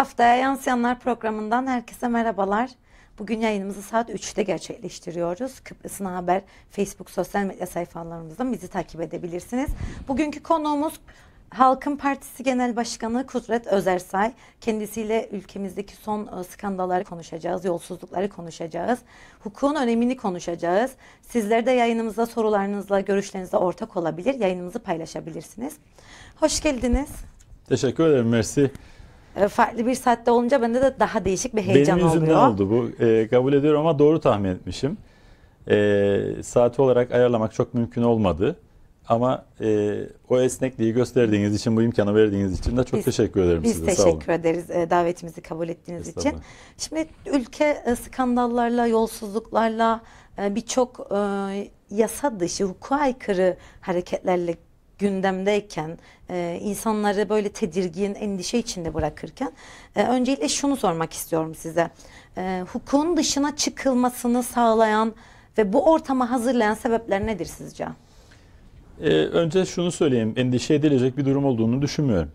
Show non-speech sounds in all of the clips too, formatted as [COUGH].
Haftaya Yansıyanlar programından herkese merhabalar. Bugün yayınımızı saat 3'te gerçekleştiriyoruz. Kıbrıs'ın haber Facebook sosyal medya sayfalarımızdan bizi takip edebilirsiniz. Bugünkü konuğumuz Halkın Partisi Genel Başkanı Kudret Özersay. Kendisiyle ülkemizdeki son e, skandalları konuşacağız, yolsuzlukları konuşacağız, hukukun önemini konuşacağız. Sizler de yayınımıza sorularınızla, görüşlerinizle ortak olabilir, yayınımızı paylaşabilirsiniz. Hoş geldiniz. Teşekkür ederim, mersi. E, farklı bir saatte olunca bende de daha değişik bir heyecan Benim oluyor. Benim yüzümden oldu bu. E, kabul ediyorum ama doğru tahmin etmişim. E, saati olarak ayarlamak çok mümkün olmadı. Ama e, o esnekliği gösterdiğiniz için, bu imkanı verdiğiniz için de çok biz, teşekkür ederim biz size. Biz teşekkür ederiz e, davetimizi kabul ettiğiniz için. Şimdi ülke e, skandallarla, yolsuzluklarla, e, birçok e, yasa dışı, hukuka aykırı hareketlerle gündemdeyken, e, insanları böyle tedirgin, endişe içinde bırakırken e, öncelikle şunu sormak istiyorum size. E, hukukun dışına çıkılmasını sağlayan ve bu ortama hazırlayan sebepler nedir sizce? E, önce şunu söyleyeyim, endişe edilecek bir durum olduğunu düşünmüyorum.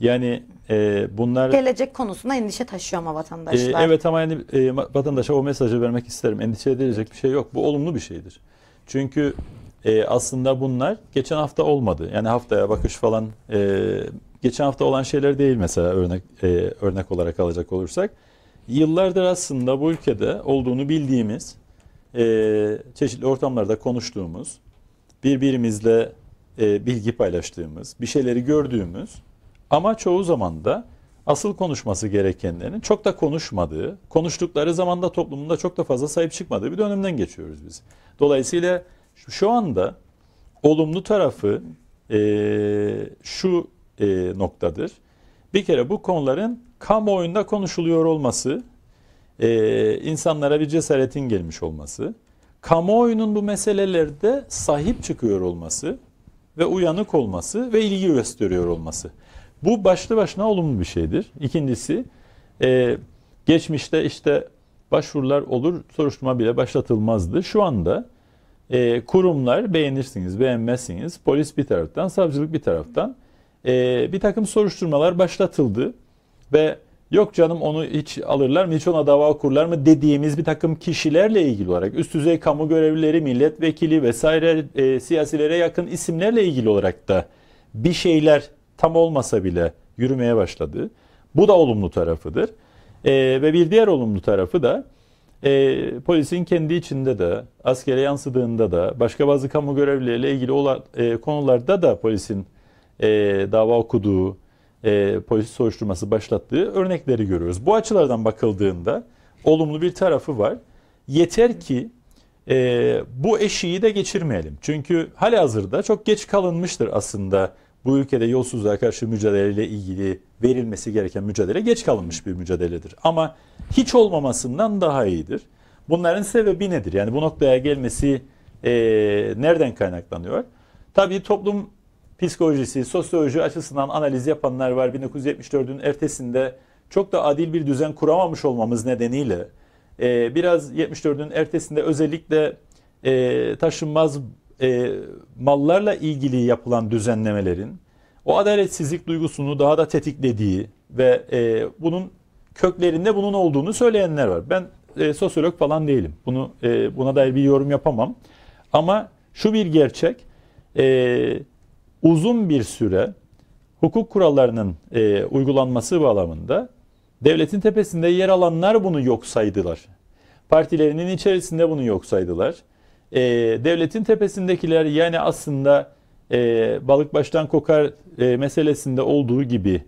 Yani e, bunlar... Gelecek konusunda endişe taşıyor ama vatandaşlar. E, evet ama yani e, vatandaşa o mesajı vermek isterim. Endişe edilecek bir şey yok. Bu olumlu bir şeydir. Çünkü e, aslında bunlar geçen hafta olmadı. Yani haftaya bakış falan e, geçen hafta olan şeyler değil mesela örnek e, örnek olarak alacak olursak. Yıllardır aslında bu ülkede olduğunu bildiğimiz, e, çeşitli ortamlarda konuştuğumuz, birbirimizle e, bilgi paylaştığımız, bir şeyleri gördüğümüz ama çoğu zaman da asıl konuşması gerekenlerin çok da konuşmadığı, konuştukları zaman da toplumunda çok da fazla sahip çıkmadığı bir dönemden geçiyoruz biz. Dolayısıyla Şimdi şu anda olumlu tarafı e, şu e, noktadır. Bir kere bu konuların kamuoyunda konuşuluyor olması, e, insanlara bir cesaretin gelmiş olması, kamuoyunun bu meselelerde sahip çıkıyor olması ve uyanık olması ve ilgi gösteriyor olması. Bu başlı başına olumlu bir şeydir. İkincisi, e, geçmişte işte başvurular olur, soruşturma bile başlatılmazdı. Şu anda e, ee, kurumlar beğenirsiniz, beğenmezsiniz. Polis bir taraftan, savcılık bir taraftan e, bir takım soruşturmalar başlatıldı ve yok canım onu hiç alırlar mı, hiç ona dava kurlar mı dediğimiz bir takım kişilerle ilgili olarak üst düzey kamu görevlileri, milletvekili vesaire e, siyasilere yakın isimlerle ilgili olarak da bir şeyler tam olmasa bile yürümeye başladı. Bu da olumlu tarafıdır. E, ve bir diğer olumlu tarafı da e, polisin kendi içinde de, askere yansıdığında da, başka bazı kamu görevlileriyle ilgili olan e, konularda da polisin e, dava okuduğu, e, polis soruşturması başlattığı örnekleri görüyoruz. Bu açılardan bakıldığında olumlu bir tarafı var. Yeter ki e, bu eşiği de geçirmeyelim. Çünkü hali hazırda çok geç kalınmıştır aslında bu ülkede yolsuzluğa karşı mücadeleyle ilgili verilmesi gereken mücadele geç kalınmış bir mücadeledir. Ama hiç olmamasından daha iyidir. Bunların sebebi nedir? Yani bu noktaya gelmesi e, nereden kaynaklanıyor? Tabii toplum psikolojisi, sosyoloji açısından analiz yapanlar var. 1974'ün ertesinde çok da adil bir düzen kuramamış olmamız nedeniyle e, biraz 74'ün ertesinde özellikle e, taşınmaz e, mallarla ilgili yapılan düzenlemelerin o adaletsizlik duygusunu daha da tetiklediği ve e, bunun köklerinde bunun olduğunu söyleyenler var. Ben e, sosyolog falan değilim. Bunu e, buna dair bir yorum yapamam. Ama şu bir gerçek, e, uzun bir süre hukuk kurallarının e, uygulanması bağlamında devletin tepesinde yer alanlar bunu yok saydılar. Partilerinin içerisinde bunu yok saydılar e, devletin tepesindekiler yani aslında e, balık baştan kokar e, meselesinde olduğu gibi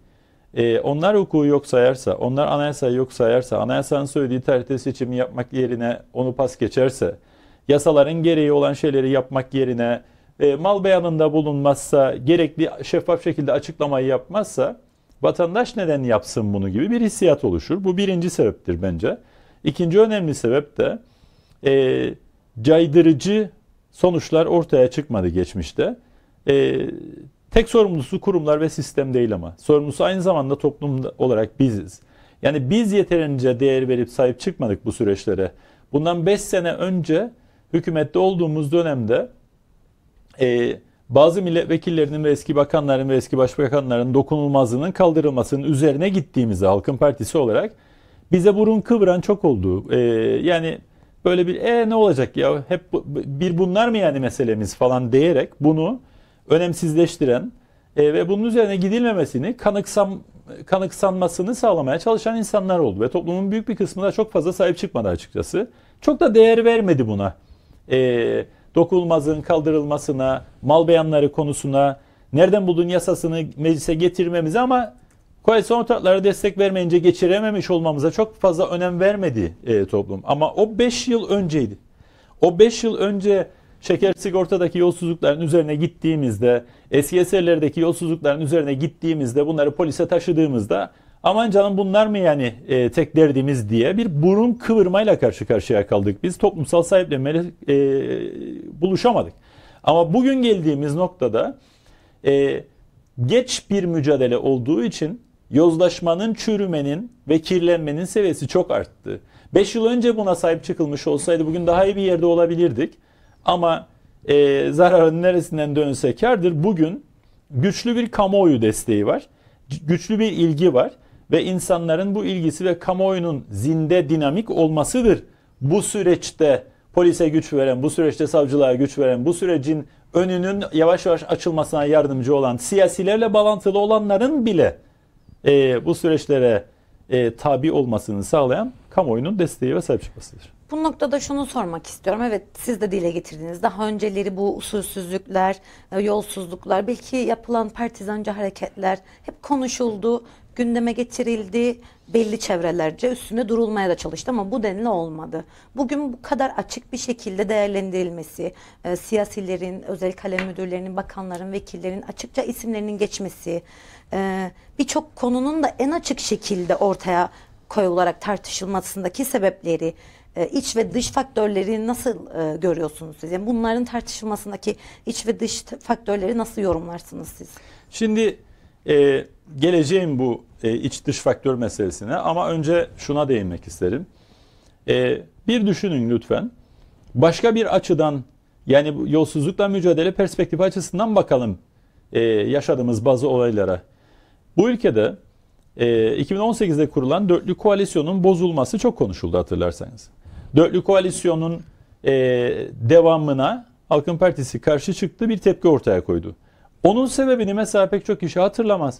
e, onlar hukuku yok sayarsa, onlar anayasayı yok sayarsa, anayasanın söylediği tarihte seçimi yapmak yerine onu pas geçerse, yasaların gereği olan şeyleri yapmak yerine e, mal beyanında bulunmazsa, gerekli şeffaf şekilde açıklamayı yapmazsa vatandaş neden yapsın bunu gibi bir hissiyat oluşur. Bu birinci sebeptir bence. İkinci önemli sebep de e, caydırıcı sonuçlar ortaya çıkmadı geçmişte. E, tek sorumlusu kurumlar ve sistem değil ama. Sorumlusu aynı zamanda toplum olarak biziz. Yani biz yeterince değer verip sahip çıkmadık bu süreçlere. Bundan 5 sene önce hükümette olduğumuz dönemde e, bazı milletvekillerinin ve eski bakanların ve eski başbakanların dokunulmazlığının kaldırılmasının üzerine gittiğimizde Halkın Partisi olarak bize burun kıvıran çok oldu. E, yani böyle bir e ne olacak ya hep bu, bir bunlar mı yani meselemiz falan diyerek bunu önemsizleştiren e, ve bunun üzerine gidilmemesini kanıksam kanıksanmasını sağlamaya çalışan insanlar oldu ve toplumun büyük bir kısmı da çok fazla sahip çıkmadı açıkçası. Çok da değer vermedi buna. E, dokunulmazlığın kaldırılmasına, mal beyanları konusuna, nereden buldun yasasını meclise getirmemize ama Koalisyon ortakları destek vermeyince geçirememiş olmamıza çok fazla önem vermedi e, toplum. Ama o 5 yıl önceydi. O 5 yıl önce şeker sigortadaki yolsuzlukların üzerine gittiğimizde, eski eserlerdeki yolsuzlukların üzerine gittiğimizde, bunları polise taşıdığımızda aman canım bunlar mı yani e, tek derdimiz diye bir burun kıvırmayla karşı karşıya kaldık. Biz toplumsal sahiplenmeyle e, buluşamadık. Ama bugün geldiğimiz noktada e, geç bir mücadele olduğu için yozlaşmanın, çürümenin ve kirlenmenin seviyesi çok arttı. 5 yıl önce buna sahip çıkılmış olsaydı bugün daha iyi bir yerde olabilirdik. Ama e, zararın neresinden dönülse kardır. Bugün güçlü bir kamuoyu desteği var. Güçlü bir ilgi var. Ve insanların bu ilgisi ve kamuoyunun zinde dinamik olmasıdır. Bu süreçte polise güç veren, bu süreçte savcılığa güç veren, bu sürecin önünün yavaş yavaş açılmasına yardımcı olan siyasilerle bağlantılı olanların bile e, bu süreçlere e, tabi olmasını sağlayan kamuoyunun desteği ve sahip çıkmasıdır. Bu noktada şunu sormak istiyorum. Evet siz de dile getirdiniz. Daha önceleri bu usulsüzlükler, e, yolsuzluklar, belki yapılan partizanca hareketler hep konuşuldu, gündeme getirildi. Belli çevrelerce üstüne durulmaya da çalıştı ama bu denli olmadı. Bugün bu kadar açık bir şekilde değerlendirilmesi, e, siyasilerin, özel kalem müdürlerinin, bakanların, vekillerin açıkça isimlerinin geçmesi, e, birçok konunun da en açık şekilde ortaya koyularak tartışılmasındaki sebepleri, e, iç ve dış faktörleri nasıl e, görüyorsunuz siz? Yani bunların tartışılmasındaki iç ve dış faktörleri nasıl yorumlarsınız siz? Şimdi e, geleceğim bu iç dış faktör meselesine ama önce şuna değinmek isterim. bir düşünün lütfen. Başka bir açıdan yani yolsuzlukla mücadele perspektifi açısından bakalım yaşadığımız bazı olaylara. Bu ülkede e, 2018'de kurulan dörtlü koalisyonun bozulması çok konuşuldu hatırlarsanız. Dörtlü koalisyonun e, devamına Halkın Partisi karşı çıktı bir tepki ortaya koydu. Onun sebebini mesela pek çok kişi hatırlamaz.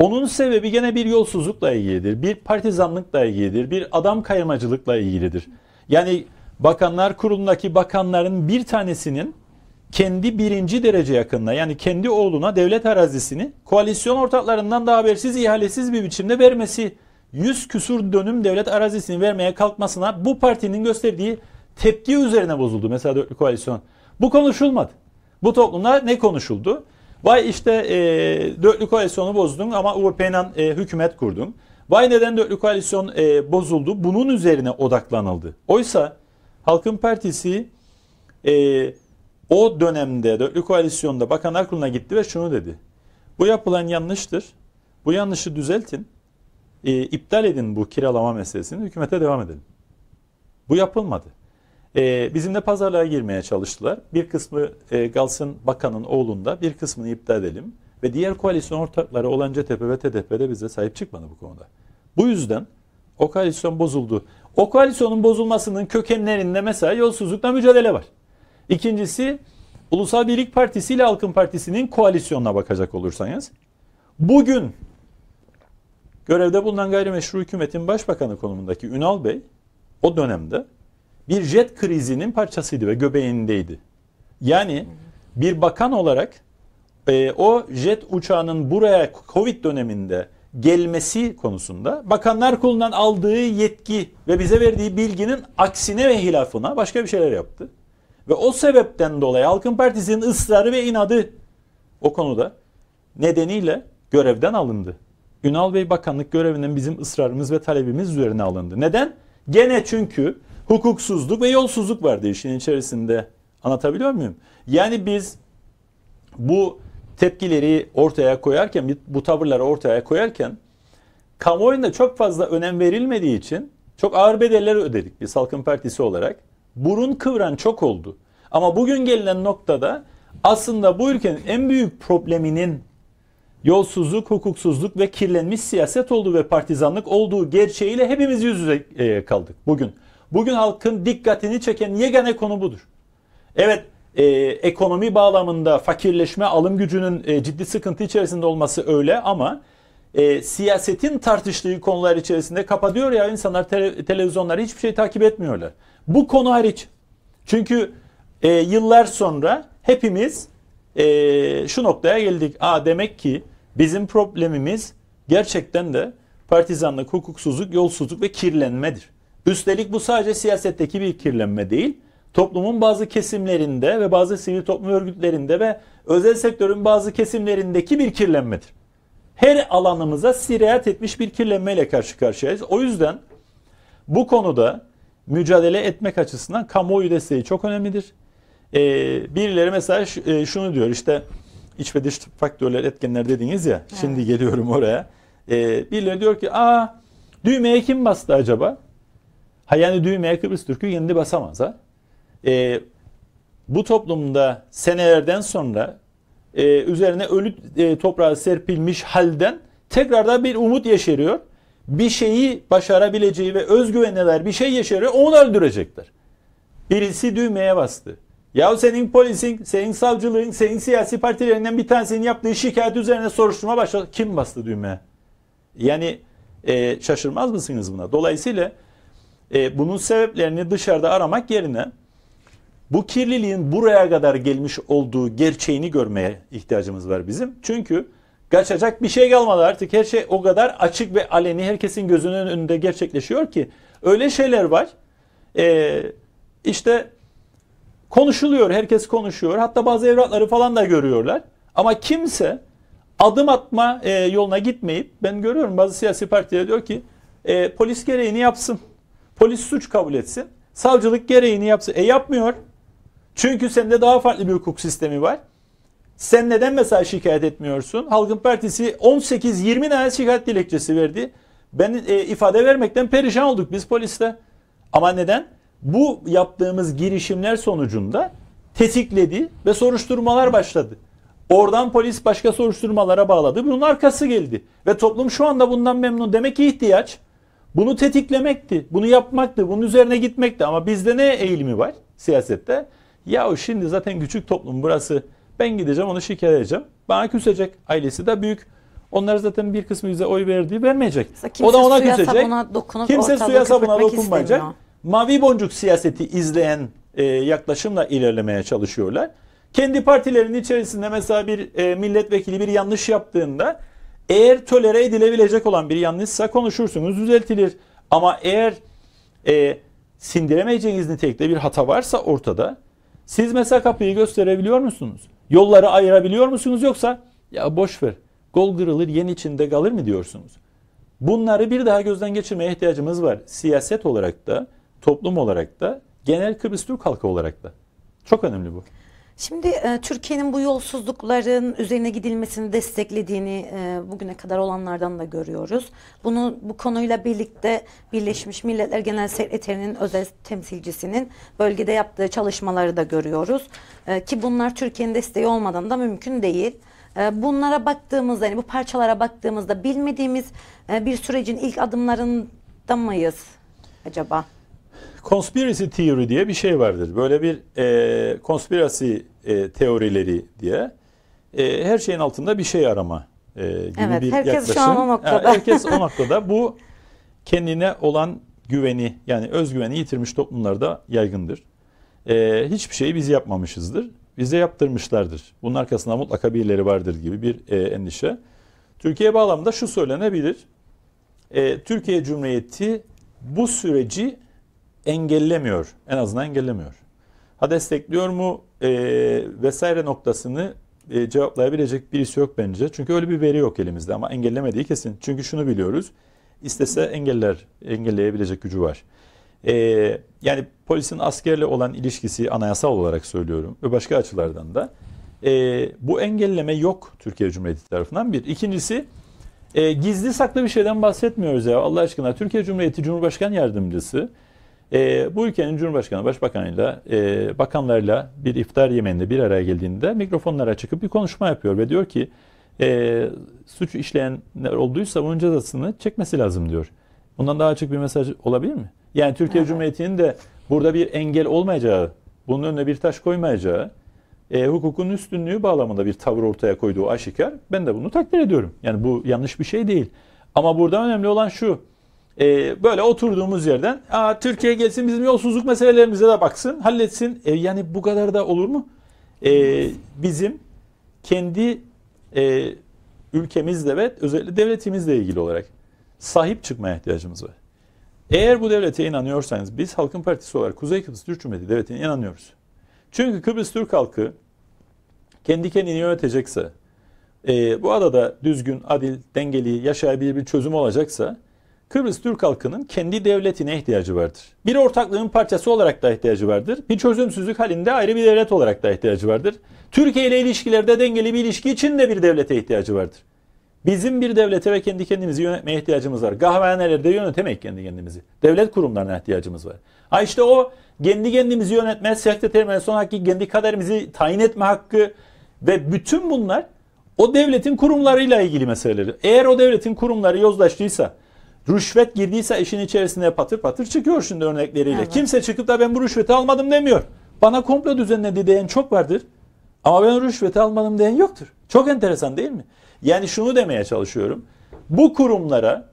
Onun sebebi gene bir yolsuzlukla ilgilidir, bir partizanlıkla ilgilidir, bir adam kayırmacılıkla ilgilidir. Yani bakanlar kurulundaki bakanların bir tanesinin kendi birinci derece yakınına yani kendi oğluna devlet arazisini koalisyon ortaklarından da habersiz ihalesiz bir biçimde vermesi 100 küsur dönüm devlet arazisini vermeye kalkmasına bu partinin gösterdiği tepki üzerine bozuldu mesela dörtlü koalisyon. Bu konuşulmadı. Bu toplumda ne konuşuldu? Vay işte e, dörtlü koalisyonu bozdun ama UP'yle e, hükümet kurdun. Vay neden dörtlü koalisyon e, bozuldu? Bunun üzerine odaklanıldı. Oysa Halkın Partisi e, o dönemde dörtlü koalisyonda bakanlar kuruluna gitti ve şunu dedi. Bu yapılan yanlıştır. Bu yanlışı düzeltin. E, iptal edin bu kiralama meselesini. Hükümete devam edelim. Bu yapılmadı. E, bizimle pazarlığa girmeye çalıştılar. Bir kısmı e, Gals'ın bakanın oğlunda bir kısmını iptal edelim. Ve diğer koalisyon ortakları olan CTP ve TDP de bize sahip çıkmadı bu konuda. Bu yüzden o koalisyon bozuldu. O koalisyonun bozulmasının kökenlerinde mesela yolsuzlukla mücadele var. İkincisi Ulusal Birlik Partisi ile Halkın Partisi'nin koalisyonuna bakacak olursanız bugün görevde bulunan gayrimeşru hükümetin başbakanı konumundaki Ünal Bey o dönemde bir jet krizinin parçasıydı ve göbeğindeydi. Yani bir bakan olarak e, o jet uçağının buraya Covid döneminde gelmesi konusunda bakanlar kurulundan aldığı yetki ve bize verdiği bilginin aksine ve hilafına başka bir şeyler yaptı. Ve o sebepten dolayı Halkın Partisi'nin ısrarı ve inadı o konuda nedeniyle görevden alındı. Ünal Bey bakanlık görevinden bizim ısrarımız ve talebimiz üzerine alındı. Neden? Gene çünkü hukuksuzluk ve yolsuzluk vardı işin içerisinde. Anlatabiliyor muyum? Yani biz bu tepkileri ortaya koyarken, bu tavırları ortaya koyarken kamuoyunda çok fazla önem verilmediği için çok ağır bedeller ödedik biz Halkın Partisi olarak burun kıvran çok oldu. Ama bugün gelinen noktada aslında bu ülkenin en büyük probleminin yolsuzluk, hukuksuzluk ve kirlenmiş siyaset olduğu ve partizanlık olduğu gerçeğiyle hepimiz yüz yüze e, kaldık bugün. Bugün halkın dikkatini çeken yegane konu budur. Evet e, ekonomi bağlamında fakirleşme, alım gücünün e, ciddi sıkıntı içerisinde olması öyle ama e, siyasetin tartıştığı konular içerisinde kapatıyor ya insanlar te- televizyonları hiçbir şey takip etmiyorlar. Bu konu hariç. Çünkü e, yıllar sonra hepimiz e, şu noktaya geldik. Aa demek ki bizim problemimiz gerçekten de partizanlık, hukuksuzluk, yolsuzluk ve kirlenmedir. Üstelik bu sadece siyasetteki bir kirlenme değil. Toplumun bazı kesimlerinde ve bazı sivil toplum örgütlerinde ve özel sektörün bazı kesimlerindeki bir kirlenmedir her alanımıza sirayet etmiş bir kirlenmeyle karşı karşıyayız. O yüzden bu konuda mücadele etmek açısından kamuoyu desteği çok önemlidir. Ee, birileri mesela e, şunu diyor işte iç ve dış faktörler etkenler dediniz ya evet. şimdi geliyorum oraya. Ee, birileri diyor ki aa düğmeye kim bastı acaba? Ha yani düğmeye Kıbrıs Türk'ü kendi basamaz ha. Ee, bu toplumda senelerden sonra e, üzerine ölü e, toprağa serpilmiş halden tekrardan bir umut yeşeriyor. Bir şeyi başarabileceği ve özgüvenler bir şey yeşeriyor. Onu öldürecekler. Birisi düğmeye bastı. Ya senin polisin, senin savcılığın, senin siyasi partilerinden bir tanesinin yaptığı şikayet üzerine soruşturma başladı. Kim bastı düğmeye? Yani e, şaşırmaz mısınız buna? Dolayısıyla e, bunun sebeplerini dışarıda aramak yerine bu kirliliğin buraya kadar gelmiş olduğu gerçeğini görmeye ihtiyacımız var bizim. Çünkü kaçacak bir şey kalmadı artık. Her şey o kadar açık ve aleni herkesin gözünün önünde gerçekleşiyor ki. Öyle şeyler var. Ee, işte konuşuluyor, herkes konuşuyor. Hatta bazı evlatları falan da görüyorlar. Ama kimse adım atma e, yoluna gitmeyip ben görüyorum bazı siyasi partiler diyor ki e, polis gereğini yapsın. Polis suç kabul etsin. Savcılık gereğini yapsın. E yapmıyor. Çünkü sende daha farklı bir hukuk sistemi var. Sen neden mesela şikayet etmiyorsun? Halkın Partisi 18-20 tane şikayet dilekçesi verdi. Ben e, ifade vermekten perişan olduk biz poliste. Ama neden? Bu yaptığımız girişimler sonucunda tetikledi ve soruşturmalar başladı. Oradan polis başka soruşturmalara bağladı. Bunun arkası geldi. Ve toplum şu anda bundan memnun. Demek ki ihtiyaç bunu tetiklemekti, bunu yapmaktı, bunun üzerine gitmekti. Ama bizde ne eğilimi var siyasette? Yahu şimdi zaten küçük toplum burası. Ben gideceğim onu şikayet edeceğim. Bana küsecek. Ailesi de büyük. Onlar zaten bir kısmı bize oy verdiği vermeyecek. O da ona suya, küsecek. Dokunup, kimse suya sabuna dokunmayacak. Istemiyor. Mavi boncuk siyaseti izleyen e, yaklaşımla ilerlemeye çalışıyorlar. Kendi partilerinin içerisinde mesela bir e, milletvekili bir yanlış yaptığında eğer tolere edilebilecek olan bir yanlışsa konuşursunuz düzeltilir. Ama eğer e, sindiremeyeceğiniz nitelikte bir hata varsa ortada siz mesela kapıyı gösterebiliyor musunuz? Yolları ayırabiliyor musunuz yoksa ya boş ver gol kırılır yen içinde kalır mı diyorsunuz? Bunları bir daha gözden geçirmeye ihtiyacımız var. Siyaset olarak da, toplum olarak da, genel Kıbrıs Türk halkı olarak da. Çok önemli bu. Şimdi e, Türkiye'nin bu yolsuzlukların üzerine gidilmesini desteklediğini e, bugüne kadar olanlardan da görüyoruz. Bunu bu konuyla birlikte Birleşmiş Milletler Genel Sekreterinin özel temsilcisinin bölgede yaptığı çalışmaları da görüyoruz. E, ki bunlar Türkiye'nin desteği olmadan da mümkün değil. E, bunlara baktığımızda, yani bu parçalara baktığımızda bilmediğimiz e, bir sürecin ilk adımlarında mıyız acaba? Conspiracy theory diye bir şey vardır. Böyle bir e, conspiracy e, teorileri diye e, her şeyin altında bir şey arama e, gibi evet, bir herkes yaklaşım. Şu an o noktada. herkes o [LAUGHS] noktada. Bu kendine olan güveni yani özgüveni yitirmiş toplumlarda yaygındır. E, hiçbir şeyi biz yapmamışızdır. Bize yaptırmışlardır. Bunun arkasında mutlaka birileri vardır gibi bir e, endişe. Türkiye bağlamında şu söylenebilir. E, Türkiye Cumhuriyeti bu süreci engellemiyor. En azından engellemiyor. Ha destekliyor mu e, vesaire noktasını e, cevaplayabilecek birisi yok bence. Çünkü öyle bir veri yok elimizde ama engellemediği kesin. Çünkü şunu biliyoruz. İstese engeller, engelleyebilecek gücü var. E, yani polisin askerle olan ilişkisi anayasal olarak söylüyorum ve başka açılardan da. E, bu engelleme yok Türkiye Cumhuriyeti tarafından bir. İkincisi e, gizli saklı bir şeyden bahsetmiyoruz ya Allah aşkına. Türkiye Cumhuriyeti Cumhurbaşkanı Yardımcısı e, bu ülkenin Cumhurbaşkanı, Başbakanıyla, e, bakanlarla bir iftar yemeğinde bir araya geldiğinde mikrofonlara çıkıp bir konuşma yapıyor ve diyor ki e, suç işleyenler olduysa bunun cezasını çekmesi lazım diyor. Bundan daha açık bir mesaj olabilir mi? Yani Türkiye evet. Cumhuriyeti'nin de burada bir engel olmayacağı, bunun önüne bir taş koymayacağı, e, hukukun üstünlüğü bağlamında bir tavır ortaya koyduğu aşikar. Ben de bunu takdir ediyorum. Yani bu yanlış bir şey değil. Ama burada önemli olan şu e, böyle oturduğumuz yerden Aa, Türkiye gelsin bizim yolsuzluk meselelerimize de baksın, halletsin. E, yani bu kadar da olur mu? E, bizim kendi e, ülkemizle ve özellikle devletimizle ilgili olarak sahip çıkmaya ihtiyacımız var. Eğer bu devlete inanıyorsanız biz Halkın Partisi olarak Kuzey Kıbrıs Türk Cumhuriyeti devletine inanıyoruz. Çünkü Kıbrıs Türk halkı kendi kendini yönetecekse, e, bu adada düzgün, adil, dengeli, yaşayabilen bir çözüm olacaksa Kıbrıs Türk halkının kendi devletine ihtiyacı vardır. Bir ortaklığın parçası olarak da ihtiyacı vardır. Bir çözümsüzlük halinde ayrı bir devlet olarak da ihtiyacı vardır. Türkiye ile ilişkilerde dengeli bir ilişki için de bir devlete ihtiyacı vardır. Bizim bir devlete ve kendi kendimizi yönetmeye ihtiyacımız var. Kahvehanelerde yönetemeyiz kendi kendimizi. Devlet kurumlarına ihtiyacımız var. Ha işte o kendi kendimizi yönetme, sekreterime son hakkı, kendi kaderimizi tayin etme hakkı ve bütün bunlar o devletin kurumlarıyla ilgili meseleleri. Eğer o devletin kurumları yozlaştıysa, Rüşvet girdiyse işin içerisine patır patır çıkıyor şimdi örnekleriyle. Evet. Kimse çıkıp da ben bu rüşveti almadım demiyor. Bana komplo düzenledi diyen çok vardır. Ama ben rüşveti almadım diyen yoktur. Çok enteresan değil mi? Yani şunu demeye çalışıyorum. Bu kurumlara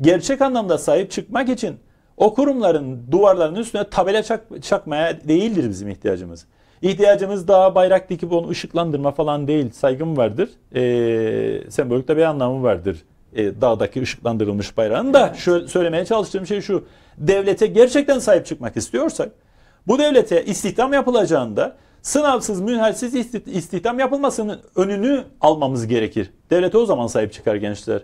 gerçek anlamda sahip çıkmak için o kurumların duvarlarının üstüne tabela çak, çakmaya değildir bizim ihtiyacımız. İhtiyacımız daha bayrak dikip onu ışıklandırma falan değil. Saygım vardır. Ee, sembolik de bir anlamı vardır e, dağdaki ışıklandırılmış bayrağını da şöyle söylemeye çalıştığım şey şu. Devlete gerçekten sahip çıkmak istiyorsak bu devlete istihdam yapılacağında sınavsız, münhersiz istihdam yapılmasının önünü almamız gerekir. Devlete o zaman sahip çıkar gençler.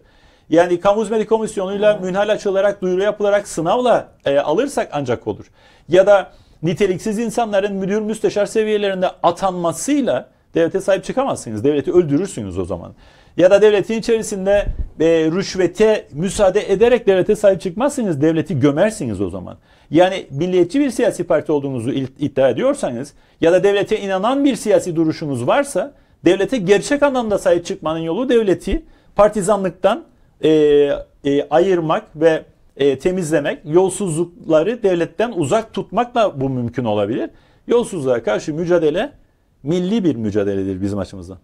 Yani kamu hizmeti komisyonuyla münhal açılarak, duyuru yapılarak sınavla e, alırsak ancak olur. Ya da niteliksiz insanların müdür müsteşar seviyelerinde atanmasıyla devlete sahip çıkamazsınız. Devleti öldürürsünüz o zaman ya da devletin içerisinde e, rüşvete müsaade ederek devlete sahip çıkmazsınız. Devleti gömersiniz o zaman. Yani milliyetçi bir siyasi parti olduğunuzu iddia ediyorsanız ya da devlete inanan bir siyasi duruşunuz varsa devlete gerçek anlamda sahip çıkmanın yolu devleti partizanlıktan e, e, ayırmak ve e, temizlemek, yolsuzlukları devletten uzak tutmakla bu mümkün olabilir. Yolsuzluğa karşı mücadele milli bir mücadeledir bizim açımızdan.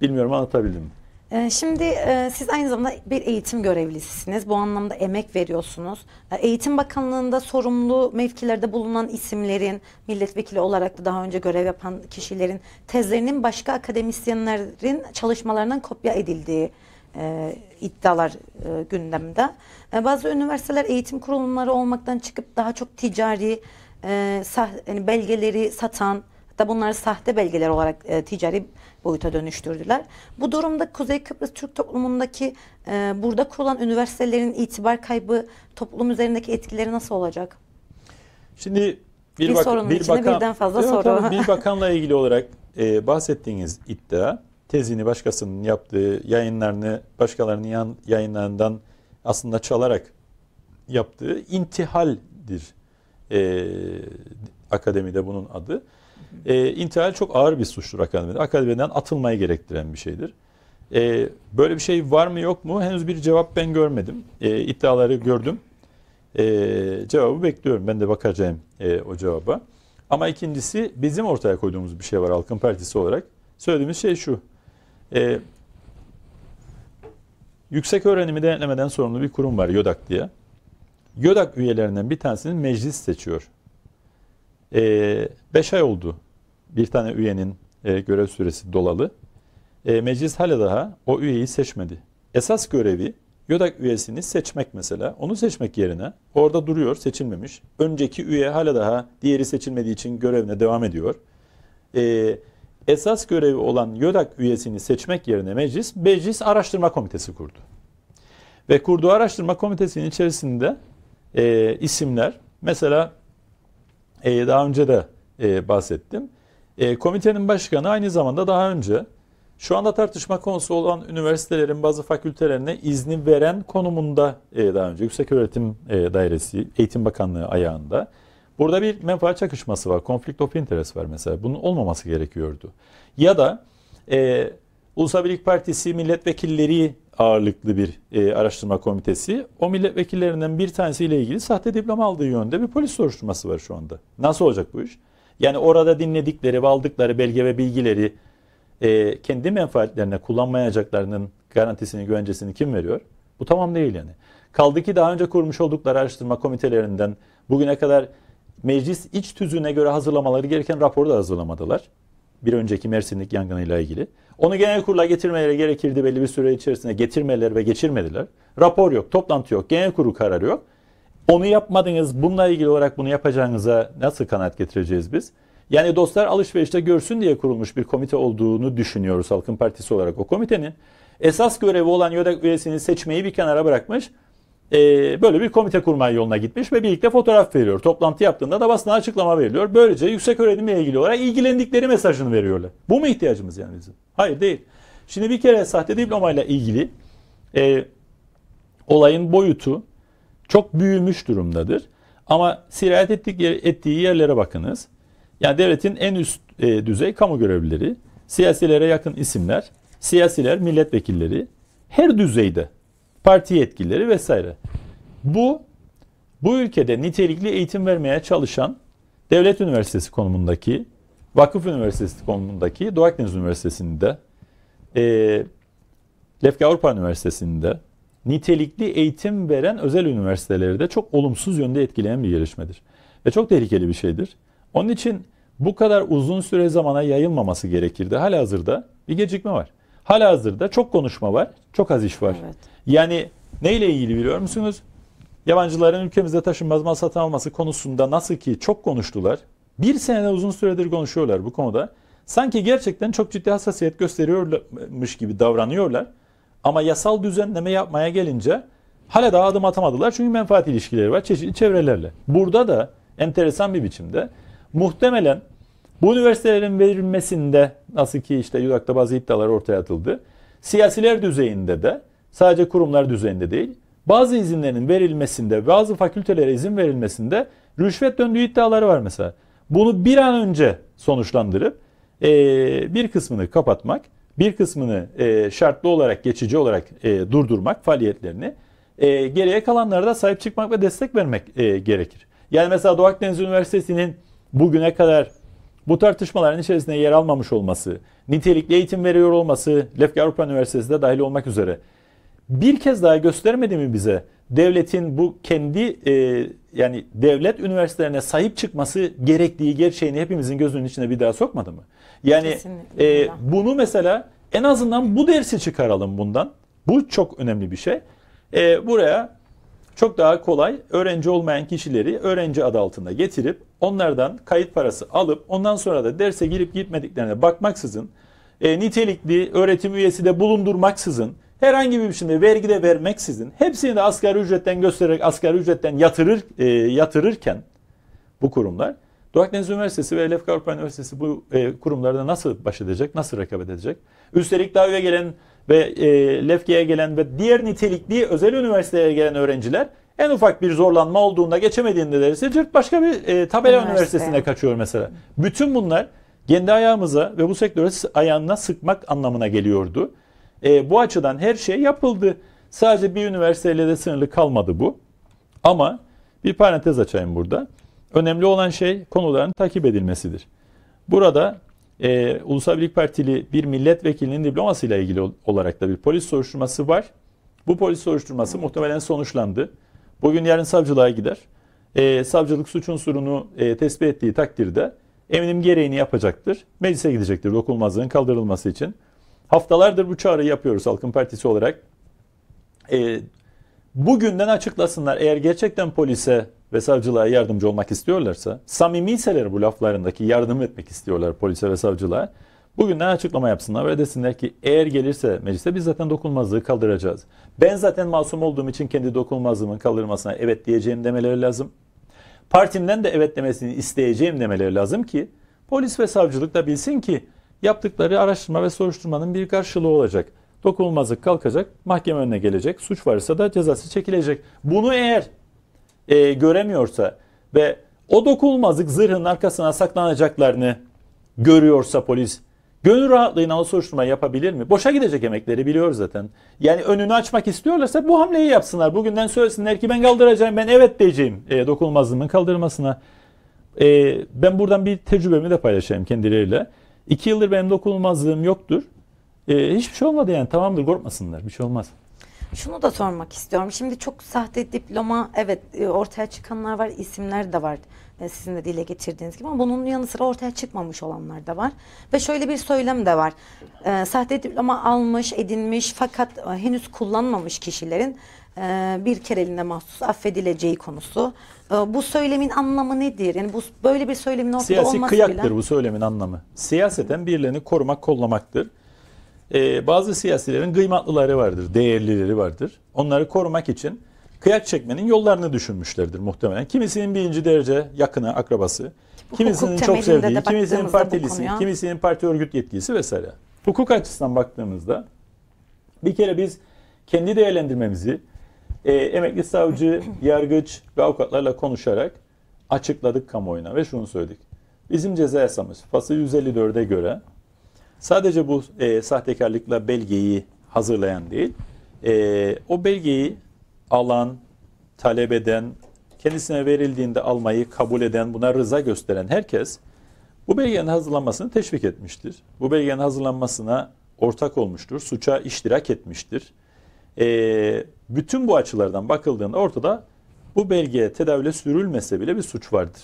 Bilmiyorum anlatabildim mi? Ee, şimdi e, siz aynı zamanda bir eğitim görevlisisiniz. Bu anlamda emek veriyorsunuz. Ee, eğitim Bakanlığı'nda sorumlu mevkilerde bulunan isimlerin, milletvekili olarak da daha önce görev yapan kişilerin tezlerinin başka akademisyenlerin çalışmalarından kopya edildiği e, iddialar e, gündemde. E, bazı üniversiteler eğitim kurumları olmaktan çıkıp daha çok ticari e, sah, yani belgeleri satan, hatta bunları sahte belgeler olarak e, ticari boyuta dönüştürdüler. Bu durumda Kuzey Kıbrıs Türk toplumundaki e, burada kurulan üniversitelerin itibar kaybı toplum üzerindeki etkileri nasıl olacak? Şimdi bir, bir bak sorunun bir bakan, birden fazla soru. bir bakanla ilgili olarak e, bahsettiğiniz iddia tezini başkasının yaptığı yayınlarını başkalarının yan, yayınlarından aslında çalarak yaptığı intihaldir. E, akademide bunun adı. E, intihal çok ağır bir suçtur akademide. Akademiden atılmayı gerektiren bir şeydir. E, böyle bir şey var mı yok mu henüz bir cevap ben görmedim. E, iddiaları gördüm. E, cevabı bekliyorum. Ben de bakacağım e, o cevaba. Ama ikincisi bizim ortaya koyduğumuz bir şey var Halkın Partisi olarak. Söylediğimiz şey şu. E, yüksek öğrenimi denetlemeden sorumlu bir kurum var YODAK diye. YODAK üyelerinden bir tanesini meclis seçiyor. Ee, beş ay oldu bir tane üyenin e, görev süresi dolalı. E, meclis hala daha o üyeyi seçmedi. Esas görevi YODAK üyesini seçmek mesela. Onu seçmek yerine orada duruyor seçilmemiş. Önceki üye hala daha diğeri seçilmediği için görevine devam ediyor. E, esas görevi olan YODAK üyesini seçmek yerine meclis, meclis araştırma komitesi kurdu. Ve kurduğu araştırma komitesinin içerisinde e, isimler mesela e, daha önce de e, bahsettim. E, komitenin başkanı aynı zamanda daha önce şu anda tartışma konusu olan üniversitelerin bazı fakültelerine izni veren konumunda e, daha önce Yüksek Öğretim e, Dairesi, Eğitim Bakanlığı ayağında. Burada bir menfaat çakışması var. Conflict of interest var mesela. Bunun olmaması gerekiyordu. Ya da e, Ulusal Birlik Partisi milletvekilleri ağırlıklı bir e, araştırma komitesi. O milletvekillerinden bir tanesiyle ilgili sahte diploma aldığı yönde bir polis soruşturması var şu anda. Nasıl olacak bu iş? Yani orada dinledikleri ve aldıkları belge ve bilgileri e, kendi menfaatlerine kullanmayacaklarının garantisini, güvencesini kim veriyor? Bu tamam değil yani. Kaldı ki daha önce kurmuş oldukları araştırma komitelerinden bugüne kadar meclis iç tüzüğüne göre hazırlamaları gereken raporu da hazırlamadılar bir önceki Mersinlik yangınıyla ilgili. Onu genel kurula getirmeleri gerekirdi belli bir süre içerisinde getirmeler ve geçirmediler. Rapor yok, toplantı yok, genel kurul kararı yok. Onu yapmadınız, bununla ilgili olarak bunu yapacağınıza nasıl kanaat getireceğiz biz? Yani dostlar alışverişte görsün diye kurulmuş bir komite olduğunu düşünüyoruz Halkın Partisi olarak o komitenin. Esas görevi olan YÖDEK üyesini seçmeyi bir kenara bırakmış. Ee, böyle bir komite kurma yoluna gitmiş ve birlikte fotoğraf veriyor. Toplantı yaptığında da basına açıklama veriliyor. Böylece yüksek öğrenimle ilgili olarak ilgilendikleri mesajını veriyorlar. Bu mu ihtiyacımız yani bizim? Hayır değil. Şimdi bir kere sahte diplomayla ilgili e, olayın boyutu çok büyümüş durumdadır. Ama sirayet ettik, ettiği yerlere bakınız. Yani devletin en üst e, düzey kamu görevlileri, siyasilere yakın isimler, siyasiler, milletvekilleri her düzeyde parti yetkilileri vesaire. Bu bu ülkede nitelikli eğitim vermeye çalışan devlet üniversitesi konumundaki, vakıf üniversitesi konumundaki, Doğu Akdeniz Üniversitesi'nde, e, Lefke Avrupa Üniversitesi'nde nitelikli eğitim veren özel üniversiteleri de çok olumsuz yönde etkileyen bir gelişmedir. Ve çok tehlikeli bir şeydir. Onun için bu kadar uzun süre zamana yayılmaması gerekirdi. Hala hazırda bir gecikme var. Hala hazırda çok konuşma var, çok az iş var. Evet. Yani neyle ilgili biliyor musunuz? Yabancıların ülkemizde taşınmaz mal satın alması konusunda nasıl ki çok konuştular. Bir senede uzun süredir konuşuyorlar bu konuda. Sanki gerçekten çok ciddi hassasiyet gösteriyormuş gibi davranıyorlar. Ama yasal düzenleme yapmaya gelince hala daha adım atamadılar. Çünkü menfaat ilişkileri var çeşitli çevrelerle. Burada da enteresan bir biçimde muhtemelen bu üniversitelerin verilmesinde nasıl ki işte Yudak'ta bazı iddialar ortaya atıldı. Siyasiler düzeyinde de Sadece kurumlar düzeyinde değil. Bazı izinlerin verilmesinde, bazı fakültelere izin verilmesinde rüşvet döndüğü iddiaları var mesela. Bunu bir an önce sonuçlandırıp e, bir kısmını kapatmak, bir kısmını e, şartlı olarak, geçici olarak e, durdurmak faaliyetlerini, e, geriye kalanlara da sahip çıkmak ve destek vermek e, gerekir. Yani mesela Doğu Akdeniz Üniversitesi'nin bugüne kadar bu tartışmaların içerisinde yer almamış olması, nitelikli eğitim veriyor olması, Lefke Avrupa Üniversitesi'de dahil olmak üzere bir kez daha göstermedi mi bize devletin bu kendi e, yani devlet üniversitelerine sahip çıkması gerektiği gerçeğini hepimizin gözünün içine bir daha sokmadı mı? Yani e, bunu mesela en azından bu dersi çıkaralım bundan. Bu çok önemli bir şey. E, buraya çok daha kolay öğrenci olmayan kişileri öğrenci adı altında getirip onlardan kayıt parası alıp ondan sonra da derse girip gitmediklerine bakmaksızın e, nitelikli öğretim üyesi de bulundurmaksızın herhangi bir biçimde vergi de vermeksizin hepsini de asgari ücretten göstererek asgari ücretten yatırır e, yatırırken bu kurumlar Doğu Akdeniz Üniversitesi ve Elif Avrupa Üniversitesi bu e, kurumlarda nasıl baş edecek, nasıl rekabet edecek? Üstelik daha öve gelen ve e, LEFK'ye gelen ve diğer nitelikli özel üniversitelere gelen öğrenciler en ufak bir zorlanma olduğunda geçemediğinde derse cırt başka bir e, tabela Üniversite. üniversitesine kaçıyor mesela. Bütün bunlar kendi ayağımıza ve bu sektöre ayağına sıkmak anlamına geliyordu. E, bu açıdan her şey yapıldı. Sadece bir üniversiteyle de sınırlı kalmadı bu. Ama bir parantez açayım burada. Önemli olan şey konuların takip edilmesidir. Burada e, Ulusal Birlik Partili bir milletvekilinin diplomasıyla ilgili olarak da bir polis soruşturması var. Bu polis soruşturması muhtemelen sonuçlandı. Bugün yarın savcılığa gider. E, savcılık suç unsurunu e, tespit ettiği takdirde eminim gereğini yapacaktır. Meclise gidecektir dokunulmazlığın kaldırılması için. Haftalardır bu çağrıyı yapıyoruz Halkın Partisi olarak. E, bugünden açıklasınlar eğer gerçekten polise ve savcılığa yardımcı olmak istiyorlarsa, samimiyseler bu laflarındaki yardım etmek istiyorlar polise ve savcılığa. Bugünden açıklama yapsınlar ve desinler ki eğer gelirse meclise biz zaten dokunmazlığı kaldıracağız. Ben zaten masum olduğum için kendi dokunmazlığımın kaldırmasına evet diyeceğim demeleri lazım. Partimden de evet demesini isteyeceğim demeleri lazım ki polis ve savcılık da bilsin ki yaptıkları araştırma ve soruşturmanın bir karşılığı olacak. Dokunulmazlık kalkacak, mahkeme önüne gelecek, suç varsa da cezası çekilecek. Bunu eğer e, göremiyorsa ve o dokunulmazlık zırhın arkasına saklanacaklarını görüyorsa polis gönül rahatlığıyla o soruşturma yapabilir mi? Boşa gidecek emekleri biliyoruz zaten. Yani önünü açmak istiyorlarsa bu hamleyi yapsınlar. Bugünden söylesinler ki ben kaldıracağım, ben evet diyeceğim e, dokunulmazlığımın kaldırılmasına. E, ben buradan bir tecrübemi de paylaşayım kendileriyle. İki yıldır benim dokunulmazlığım yoktur. E, hiçbir şey olmadı yani tamamdır korkmasınlar bir şey olmaz. Şunu da sormak istiyorum. Şimdi çok sahte diploma evet e, ortaya çıkanlar var, isimler de var sizin de dile getirdiğiniz gibi ama bunun yanı sıra ortaya çıkmamış olanlar da var. Ve şöyle bir söylem de var. E, sahte diploma almış, edinmiş fakat e, henüz kullanmamış kişilerin ee, bir kereliğine mahsus affedileceği konusu. Ee, bu söylemin anlamı nedir? Yani bu böyle bir söylemin ortada Siyasi olması bile... Siyasi kıyaktır bu söylemin anlamı. Siyaseten birilerini korumak, kollamaktır. Ee, bazı siyasilerin kıymatlıları vardır, değerlileri vardır. Onları korumak için kıyak çekmenin yollarını düşünmüşlerdir muhtemelen. Kimisinin birinci derece yakını, akrabası, Hukuk kimisinin çok sevdiği, kimisinin partilisi, kimisinin parti örgüt yetkisi vesaire. Hukuk açısından baktığımızda bir kere biz kendi değerlendirmemizi e, emekli savcı, yargıç ve avukatlarla konuşarak açıkladık kamuoyuna ve şunu söyledik. Bizim ceza yasamız fasıl 154'e göre sadece bu e, sahtekarlıkla belgeyi hazırlayan değil, e, o belgeyi alan, talep eden, kendisine verildiğinde almayı kabul eden, buna rıza gösteren herkes bu belgenin hazırlanmasını teşvik etmiştir. Bu belgenin hazırlanmasına ortak olmuştur, suça iştirak etmiştir. E, bütün bu açılardan bakıldığında ortada bu belgeye tedavüle sürülmese bile bir suç vardır.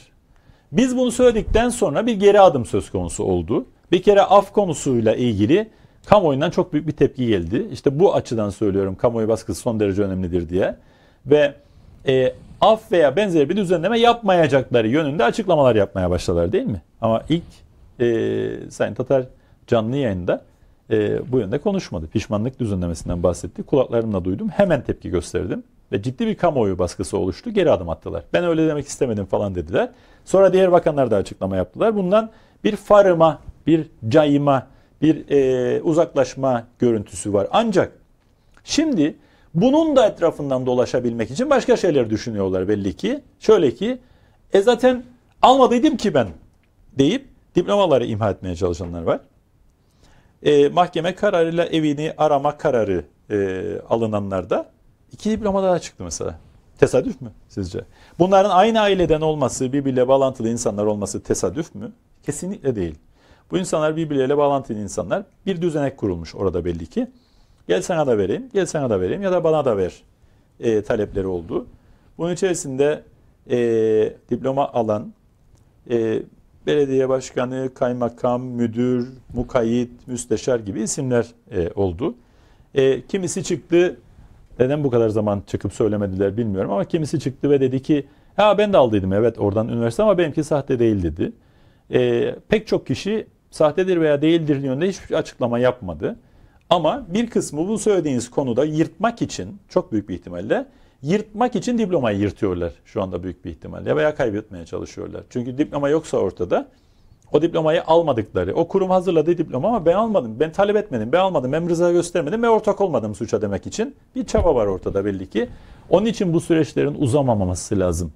Biz bunu söyledikten sonra bir geri adım söz konusu oldu. Bir kere af konusuyla ilgili kamuoyundan çok büyük bir tepki geldi. İşte bu açıdan söylüyorum kamuoyu baskısı son derece önemlidir diye. Ve e, af veya benzeri bir düzenleme yapmayacakları yönünde açıklamalar yapmaya başladılar değil mi? Ama ilk e, Sayın Tatar canlı yayında e, bu yönde konuşmadı. Pişmanlık düzenlemesinden bahsetti. Kulaklarımla duydum. Hemen tepki gösterdim. Ve ciddi bir kamuoyu baskısı oluştu. Geri adım attılar. Ben öyle demek istemedim falan dediler. Sonra diğer bakanlar da açıklama yaptılar. Bundan bir farıma, bir cayma, bir e, uzaklaşma görüntüsü var. Ancak şimdi bunun da etrafından dolaşabilmek için başka şeyler düşünüyorlar belli ki. Şöyle ki e zaten almadıydım ki ben deyip diplomaları imha etmeye çalışanlar var e, mahkeme kararıyla evini arama kararı e, alınanlarda iki diplomada daha çıktı mesela. Tesadüf mü sizce? Bunların aynı aileden olması, birbirle bağlantılı insanlar olması tesadüf mü? Kesinlikle değil. Bu insanlar birbirleriyle bağlantılı insanlar. Bir düzenek kurulmuş orada belli ki. Gel sana da vereyim, gel sana da vereyim ya da bana da ver e, talepleri oldu. Bunun içerisinde e, diploma alan, e, belediye başkanı, kaymakam, müdür, Mukayit, müsteşar gibi isimler e, oldu. E, kimisi çıktı, neden bu kadar zaman çıkıp söylemediler bilmiyorum ama kimisi çıktı ve dedi ki ha ben de aldıydım evet oradan üniversite ama benimki sahte değil dedi. E, pek çok kişi sahtedir veya değildir yönünde hiçbir açıklama yapmadı. Ama bir kısmı bu söylediğiniz konuda yırtmak için çok büyük bir ihtimalle yırtmak için diplomayı yırtıyorlar şu anda büyük bir ihtimalle veya kaybetmeye çalışıyorlar. Çünkü diploma yoksa ortada o diplomayı almadıkları, o kurum hazırladığı diploma ama ben almadım, ben talep etmedim, ben almadım, ben rıza göstermedim ve ortak olmadım suça demek için bir çaba var ortada belli ki. Onun için bu süreçlerin uzamamaması lazım.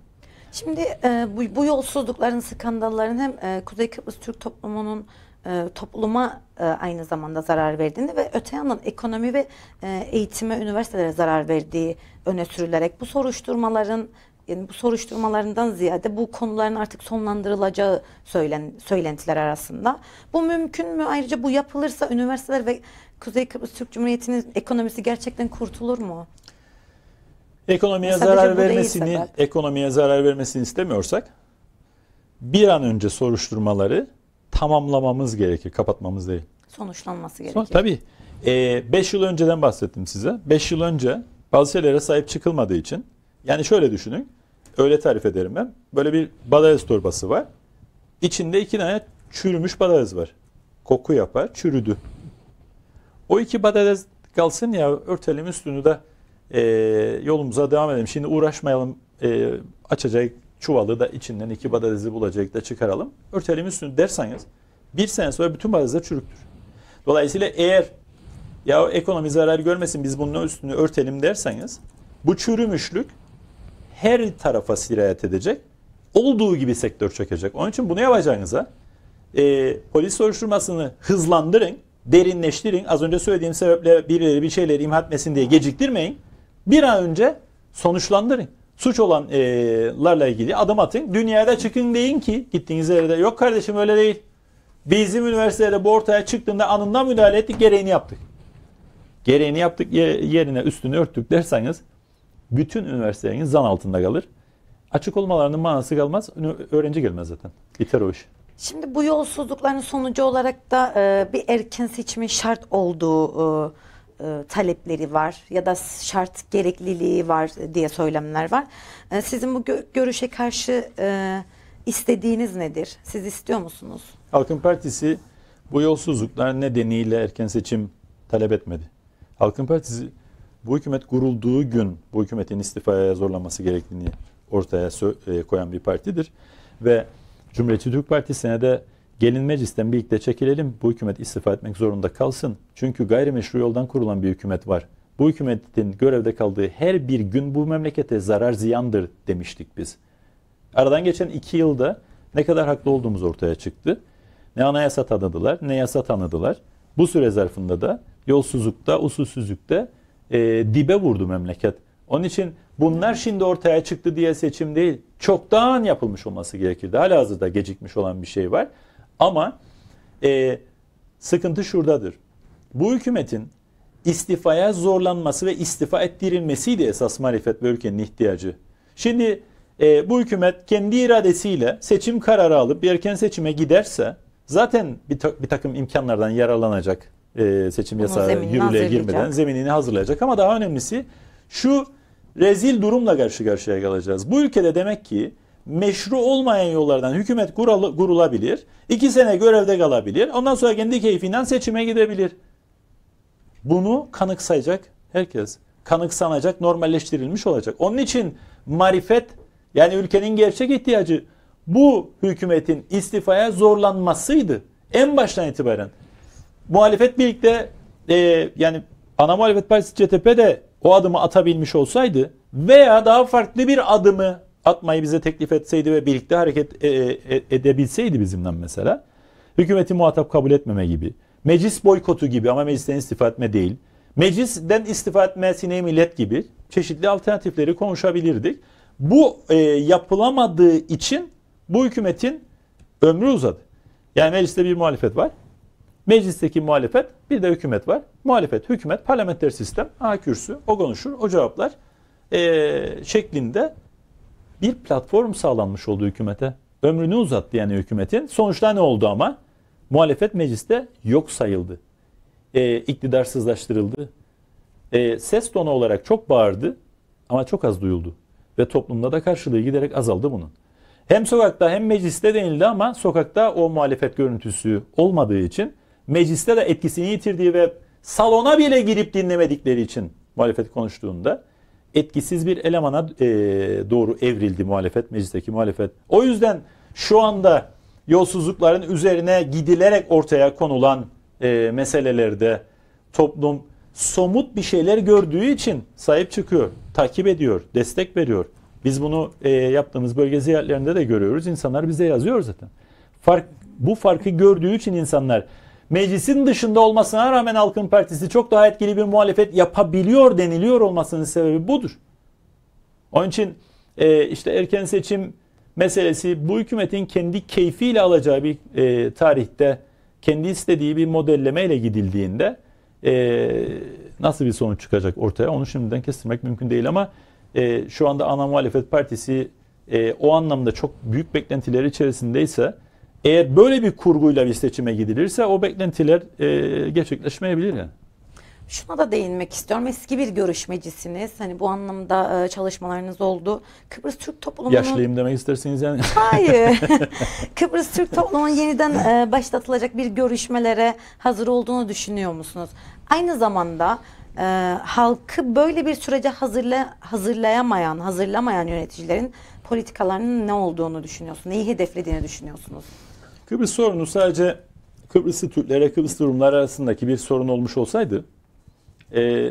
Şimdi e, bu, bu yolsuzlukların, skandalların hem e, Kuzey Kıbrıs Türk toplumunun e, topluma e, aynı zamanda zarar verdiğini ve öte yandan ekonomi ve e, eğitime, üniversitelere zarar verdiği öne sürülerek bu soruşturmaların yani bu soruşturmalarından ziyade bu konuların artık sonlandırılacağı söylen, söylentiler arasında. Bu mümkün mü? Ayrıca bu yapılırsa üniversiteler ve Kuzey Kıbrıs Türk Cumhuriyeti'nin ekonomisi gerçekten kurtulur mu? Ekonomiye Sadece zarar vermesini, ekonomiye zarar vermesini istemiyorsak bir an önce soruşturmaları tamamlamamız gerekir. Kapatmamız değil. Sonuçlanması gerekir. Son, tabii. 5 ee, yıl önceden bahsettim size. 5 yıl önce bazı şeylere sahip çıkılmadığı için yani şöyle düşünün. Öyle tarif ederim ben. Böyle bir badalez torbası var. İçinde iki tane çürümüş badalez var. Koku yapar, çürüdü. O iki badalez kalsın ya örtelim üstünü de e, yolumuza devam edelim. Şimdi uğraşmayalım e, açacak çuvalı da içinden iki badadesi bulacak da çıkaralım. Örtelim üstünü derseniz bir sene sonra bütün badadesler çürüktür. Dolayısıyla eğer ya ekonomi zarar görmesin biz bunun üstünü örtelim derseniz bu çürümüşlük her tarafa sirayet edecek. Olduğu gibi sektör çökecek. Onun için bunu yapacağınıza e, polis soruşturmasını hızlandırın, derinleştirin. Az önce söylediğim sebeple birileri bir şeyleri imha etmesin diye geciktirmeyin. Bir an önce sonuçlandırın suç olanlarla ilgili adım atın. Dünyada çıkın deyin ki gittiğiniz yerde yok kardeşim öyle değil. Bizim üniversitede bu ortaya çıktığında anında müdahale ettik gereğini yaptık. Gereğini yaptık yerine üstünü örttük derseniz bütün üniversiteleriniz zan altında kalır. Açık olmalarının manası kalmaz. Öğrenci gelmez zaten. Biter o iş. Şimdi bu yolsuzlukların sonucu olarak da bir erken seçimin şart olduğu e, talepleri var ya da şart gerekliliği var diye söylemler var. E, sizin bu gö görüşe karşı e, istediğiniz nedir? Siz istiyor musunuz? Halkın Partisi bu yolsuzluklar nedeniyle erken seçim talep etmedi. Halkın Partisi bu hükümet kurulduğu gün bu hükümetin istifaya zorlanması gerektiğini ortaya e, koyan bir partidir. Ve Cumhuriyetçi Türk Partisi senede Gelin meclisten birlikte çekilelim. Bu hükümet istifa etmek zorunda kalsın. Çünkü gayrimeşru yoldan kurulan bir hükümet var. Bu hükümetin görevde kaldığı her bir gün bu memlekete zarar ziyandır demiştik biz. Aradan geçen iki yılda ne kadar haklı olduğumuz ortaya çıktı. Ne anayasa tanıdılar ne yasa tanıdılar. Bu süre zarfında da yolsuzlukta, usulsüzlükte e, dibe vurdu memleket. Onun için bunlar şimdi ortaya çıktı diye seçim değil. Çoktan yapılmış olması gerekirdi. Halihazırda gecikmiş olan bir şey var. Ama e, sıkıntı şuradadır. Bu hükümetin istifaya zorlanması ve istifa ettirilmesiydi esas muhalefet ve ülkenin ihtiyacı. Şimdi e, bu hükümet kendi iradesiyle seçim kararı alıp bir erken seçime giderse zaten bir, ta bir takım imkanlardan yararlanacak e, seçim Bunun yasağı yürürlüğe girmeden zeminini hazırlayacak. Ama daha önemlisi şu rezil durumla karşı karşıya kalacağız. Bu ülkede demek ki meşru olmayan yollardan hükümet kuralı, kurulabilir. iki sene görevde kalabilir. Ondan sonra kendi keyfinden seçime gidebilir. Bunu kanıksayacak herkes. Kanıksanacak, normalleştirilmiş olacak. Onun için marifet yani ülkenin gerçek ihtiyacı bu hükümetin istifaya zorlanmasıydı. En baştan itibaren. Muhalefet birlikte e, yani ana muhalefet partisi CTP de o adımı atabilmiş olsaydı veya daha farklı bir adımı atmayı bize teklif etseydi ve birlikte hareket e, e, edebilseydi bizimden mesela. Hükümeti muhatap kabul etmeme gibi. Meclis boykotu gibi ama meclisten istifa etme değil. Meclisten istifa etme sine millet gibi çeşitli alternatifleri konuşabilirdik. Bu e, yapılamadığı için bu hükümetin ömrü uzadı. Yani mecliste bir muhalefet var. Meclisteki muhalefet bir de hükümet var. Muhalefet, hükümet, parlamenter sistem, A kürsü, o konuşur, o cevaplar e, şeklinde bir platform sağlanmış oldu hükümete. Ömrünü uzattı yani hükümetin. Sonuçta ne oldu ama? Muhalefet mecliste yok sayıldı. E, iktidarsızlaştırıldı. E, ses tonu olarak çok bağırdı ama çok az duyuldu. Ve toplumda da karşılığı giderek azaldı bunun. Hem sokakta hem mecliste denildi ama sokakta o muhalefet görüntüsü olmadığı için mecliste de etkisini yitirdiği ve salona bile girip dinlemedikleri için muhalefet konuştuğunda etkisiz bir elemana e, doğru evrildi muhalefet, meclisteki muhalefet. O yüzden şu anda yolsuzlukların üzerine gidilerek ortaya konulan e, meselelerde toplum somut bir şeyler gördüğü için sahip çıkıyor, takip ediyor, destek veriyor. Biz bunu e, yaptığımız bölge ziyaretlerinde de görüyoruz. İnsanlar bize yazıyor zaten. Fark, bu farkı gördüğü için insanlar meclisin dışında olmasına rağmen Halkın Partisi çok daha etkili bir muhalefet yapabiliyor deniliyor olmasının sebebi budur. Onun için e, işte erken seçim meselesi bu hükümetin kendi keyfiyle alacağı bir e, tarihte kendi istediği bir modellemeyle gidildiğinde e, nasıl bir sonuç çıkacak ortaya onu şimdiden kestirmek mümkün değil ama e, şu anda ana muhalefet partisi e, o anlamda çok büyük beklentiler içerisindeyse eğer böyle bir kurguyla bir seçime gidilirse o beklentiler e, gerçekleşmeyebilir yani. Şuna da değinmek istiyorum. Eski bir görüşmecisiniz. Hani bu anlamda e, çalışmalarınız oldu. Kıbrıs Türk toplumunun... Yaşlıyım demek istersiniz yani. [LAUGHS] [LAUGHS] Hayır. [LAUGHS] Kıbrıs Türk toplumunun yeniden e, başlatılacak bir görüşmelere hazır olduğunu düşünüyor musunuz? Aynı zamanda e, halkı böyle bir sürece hazırla, hazırlayamayan, hazırlamayan yöneticilerin politikalarının ne olduğunu düşünüyorsunuz? Neyi hedeflediğini düşünüyorsunuz? Kıbrıs sorunu sadece Kıbrıslı Türklere, kıbrıs Rumlar arasındaki bir sorun olmuş olsaydı e,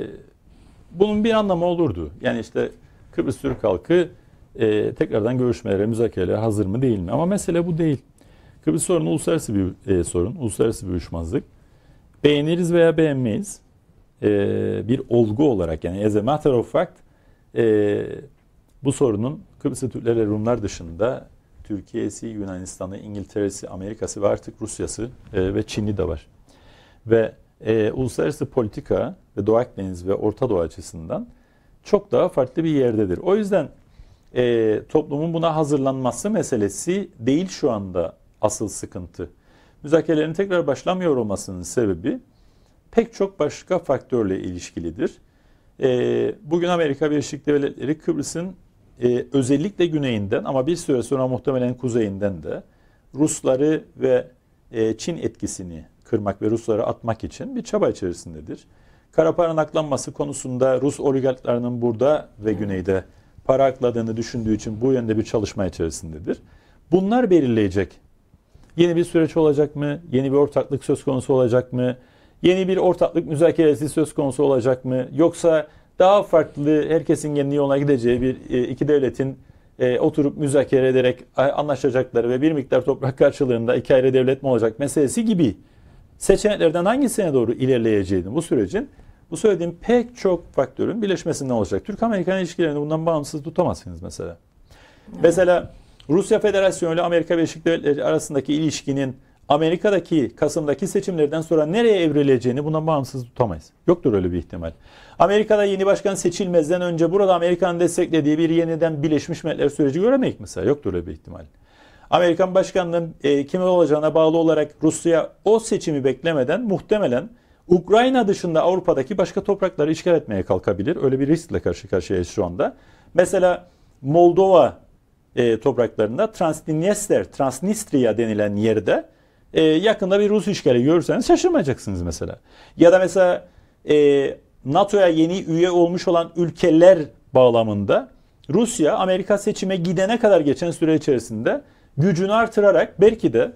bunun bir anlamı olurdu. Yani işte Kıbrıs Türk halkı e, tekrardan görüşmelere, müzakerelere hazır mı değil mi? Ama mesele bu değil. Kıbrıs sorunu uluslararası bir e, sorun, uluslararası bir uyuşmazlık. Beğeniriz veya beğenmeyiz. E, bir olgu olarak yani as a matter of fact e, bu sorunun Kıbrıs Türkleri Rumlar dışında Türkiye'si, Yunanistan'ı, İngiltere'si, Amerika'sı ve artık Rusya'sı e, ve Çin'i de var. Ve e, uluslararası politika ve Doğu Akdeniz ve Orta Doğu açısından çok daha farklı bir yerdedir. O yüzden e, toplumun buna hazırlanması meselesi değil şu anda asıl sıkıntı. Müzakerelerin tekrar başlamıyor olmasının sebebi pek çok başka faktörle ilişkilidir. E, bugün Amerika Birleşik Devletleri Kıbrıs'ın e, özellikle güneyinden ama bir süre sonra muhtemelen kuzeyinden de Rusları ve e, Çin etkisini kırmak ve Rusları atmak için bir çaba içerisindedir. Kara paranın aklanması konusunda Rus oligarklarının burada ve güneyde para akladığını düşündüğü için bu yönde bir çalışma içerisindedir. Bunlar belirleyecek. Yeni bir süreç olacak mı? Yeni bir ortaklık söz konusu olacak mı? Yeni bir ortaklık müzakeresi söz konusu olacak mı? Yoksa daha farklı herkesin kendi yoluna gideceği bir e, iki devletin e, oturup müzakere ederek anlaşacakları ve bir miktar toprak karşılığında iki ayrı devlet mi olacak meselesi gibi seçeneklerden hangisine doğru ilerleyeceğini bu sürecin bu söylediğim pek çok faktörün birleşmesinden olacak. Türk-Amerikan ilişkilerini bundan bağımsız tutamazsınız mesela. Evet. Mesela Rusya Federasyonu ile Amerika Birleşik Devletleri arasındaki ilişkinin Amerika'daki Kasım'daki seçimlerden sonra nereye evrileceğini buna bağımsız tutamayız. Yoktur öyle bir ihtimal. Amerika'da yeni başkan seçilmezden önce burada Amerika'nın desteklediği bir yeniden Birleşmiş Milletler süreci göremeyik mesela. Yoktur öyle bir ihtimal. Amerikan başkanının e, kime olacağına bağlı olarak Rusya o seçimi beklemeden muhtemelen Ukrayna dışında Avrupa'daki başka toprakları işgal etmeye kalkabilir. Öyle bir riskle karşı karşıyayız şu anda. Mesela Moldova e, topraklarında Transdniester, Transnistria denilen yerde e, yakında bir Rus işgali görürseniz şaşırmayacaksınız mesela. Ya da mesela e, NATO'ya yeni üye olmuş olan ülkeler bağlamında Rusya Amerika seçime gidene kadar geçen süre içerisinde gücünü artırarak belki de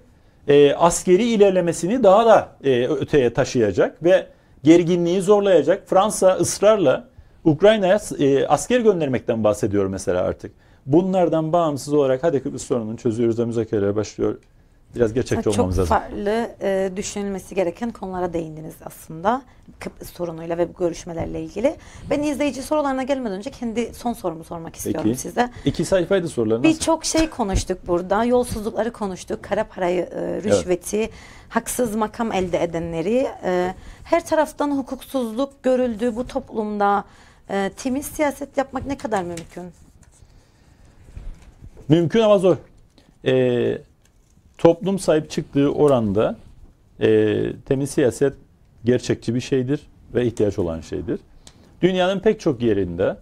e, askeri ilerlemesini daha da e, öteye taşıyacak ve gerginliği zorlayacak. Fransa ısrarla Ukrayna'ya e, asker göndermekten bahsediyor mesela artık. Bunlardan bağımsız olarak hadi Kıbrıs sorununu çözüyoruz da müzakerelere başlıyor biraz gerçekçi olmamız lazım. Çok farklı e, düşünülmesi gereken konulara değindiniz aslında Kıbrıs sorunuyla ve bu görüşmelerle ilgili. Ben izleyici sorularına gelmeden önce kendi son sorumu sormak istiyorum Peki. size. İki sayfaydı sorular. Birçok şey konuştuk burada. Yolsuzlukları konuştuk. Kara parayı, e, rüşveti, evet. haksız makam elde edenleri. E, her taraftan hukuksuzluk görüldü bu toplumda. E, temiz siyaset yapmak ne kadar mümkün? Mümkün ama zor. Eee toplum sahip çıktığı oranda e, temiz siyaset gerçekçi bir şeydir ve ihtiyaç olan şeydir. Dünyanın pek çok yerinde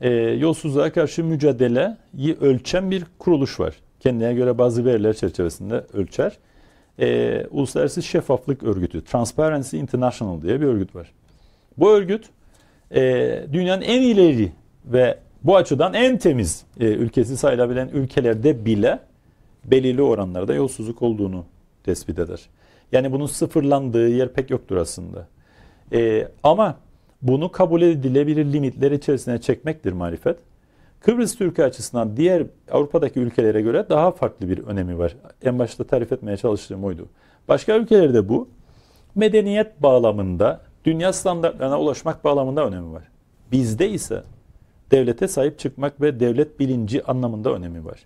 e, yolsuzluğa karşı mücadeleyi ölçen bir kuruluş var. Kendine göre bazı veriler çerçevesinde ölçer. E, Uluslararası Şeffaflık Örgütü, Transparency International diye bir örgüt var. Bu örgüt e, dünyanın en ileri ve bu açıdan en temiz e, ülkesi sayılabilen ülkelerde bile belirli oranlarda yolsuzluk olduğunu tespit eder. Yani bunun sıfırlandığı yer pek yoktur aslında. Ee, ama bunu kabul edilebilir limitler içerisine çekmektir marifet. Kıbrıs Türkiye açısından diğer Avrupa'daki ülkelere göre daha farklı bir önemi var. En başta tarif etmeye çalıştığım oydu. Başka ülkelerde bu medeniyet bağlamında, dünya standartlarına ulaşmak bağlamında önemi var. Bizde ise devlete sahip çıkmak ve devlet bilinci anlamında önemi var.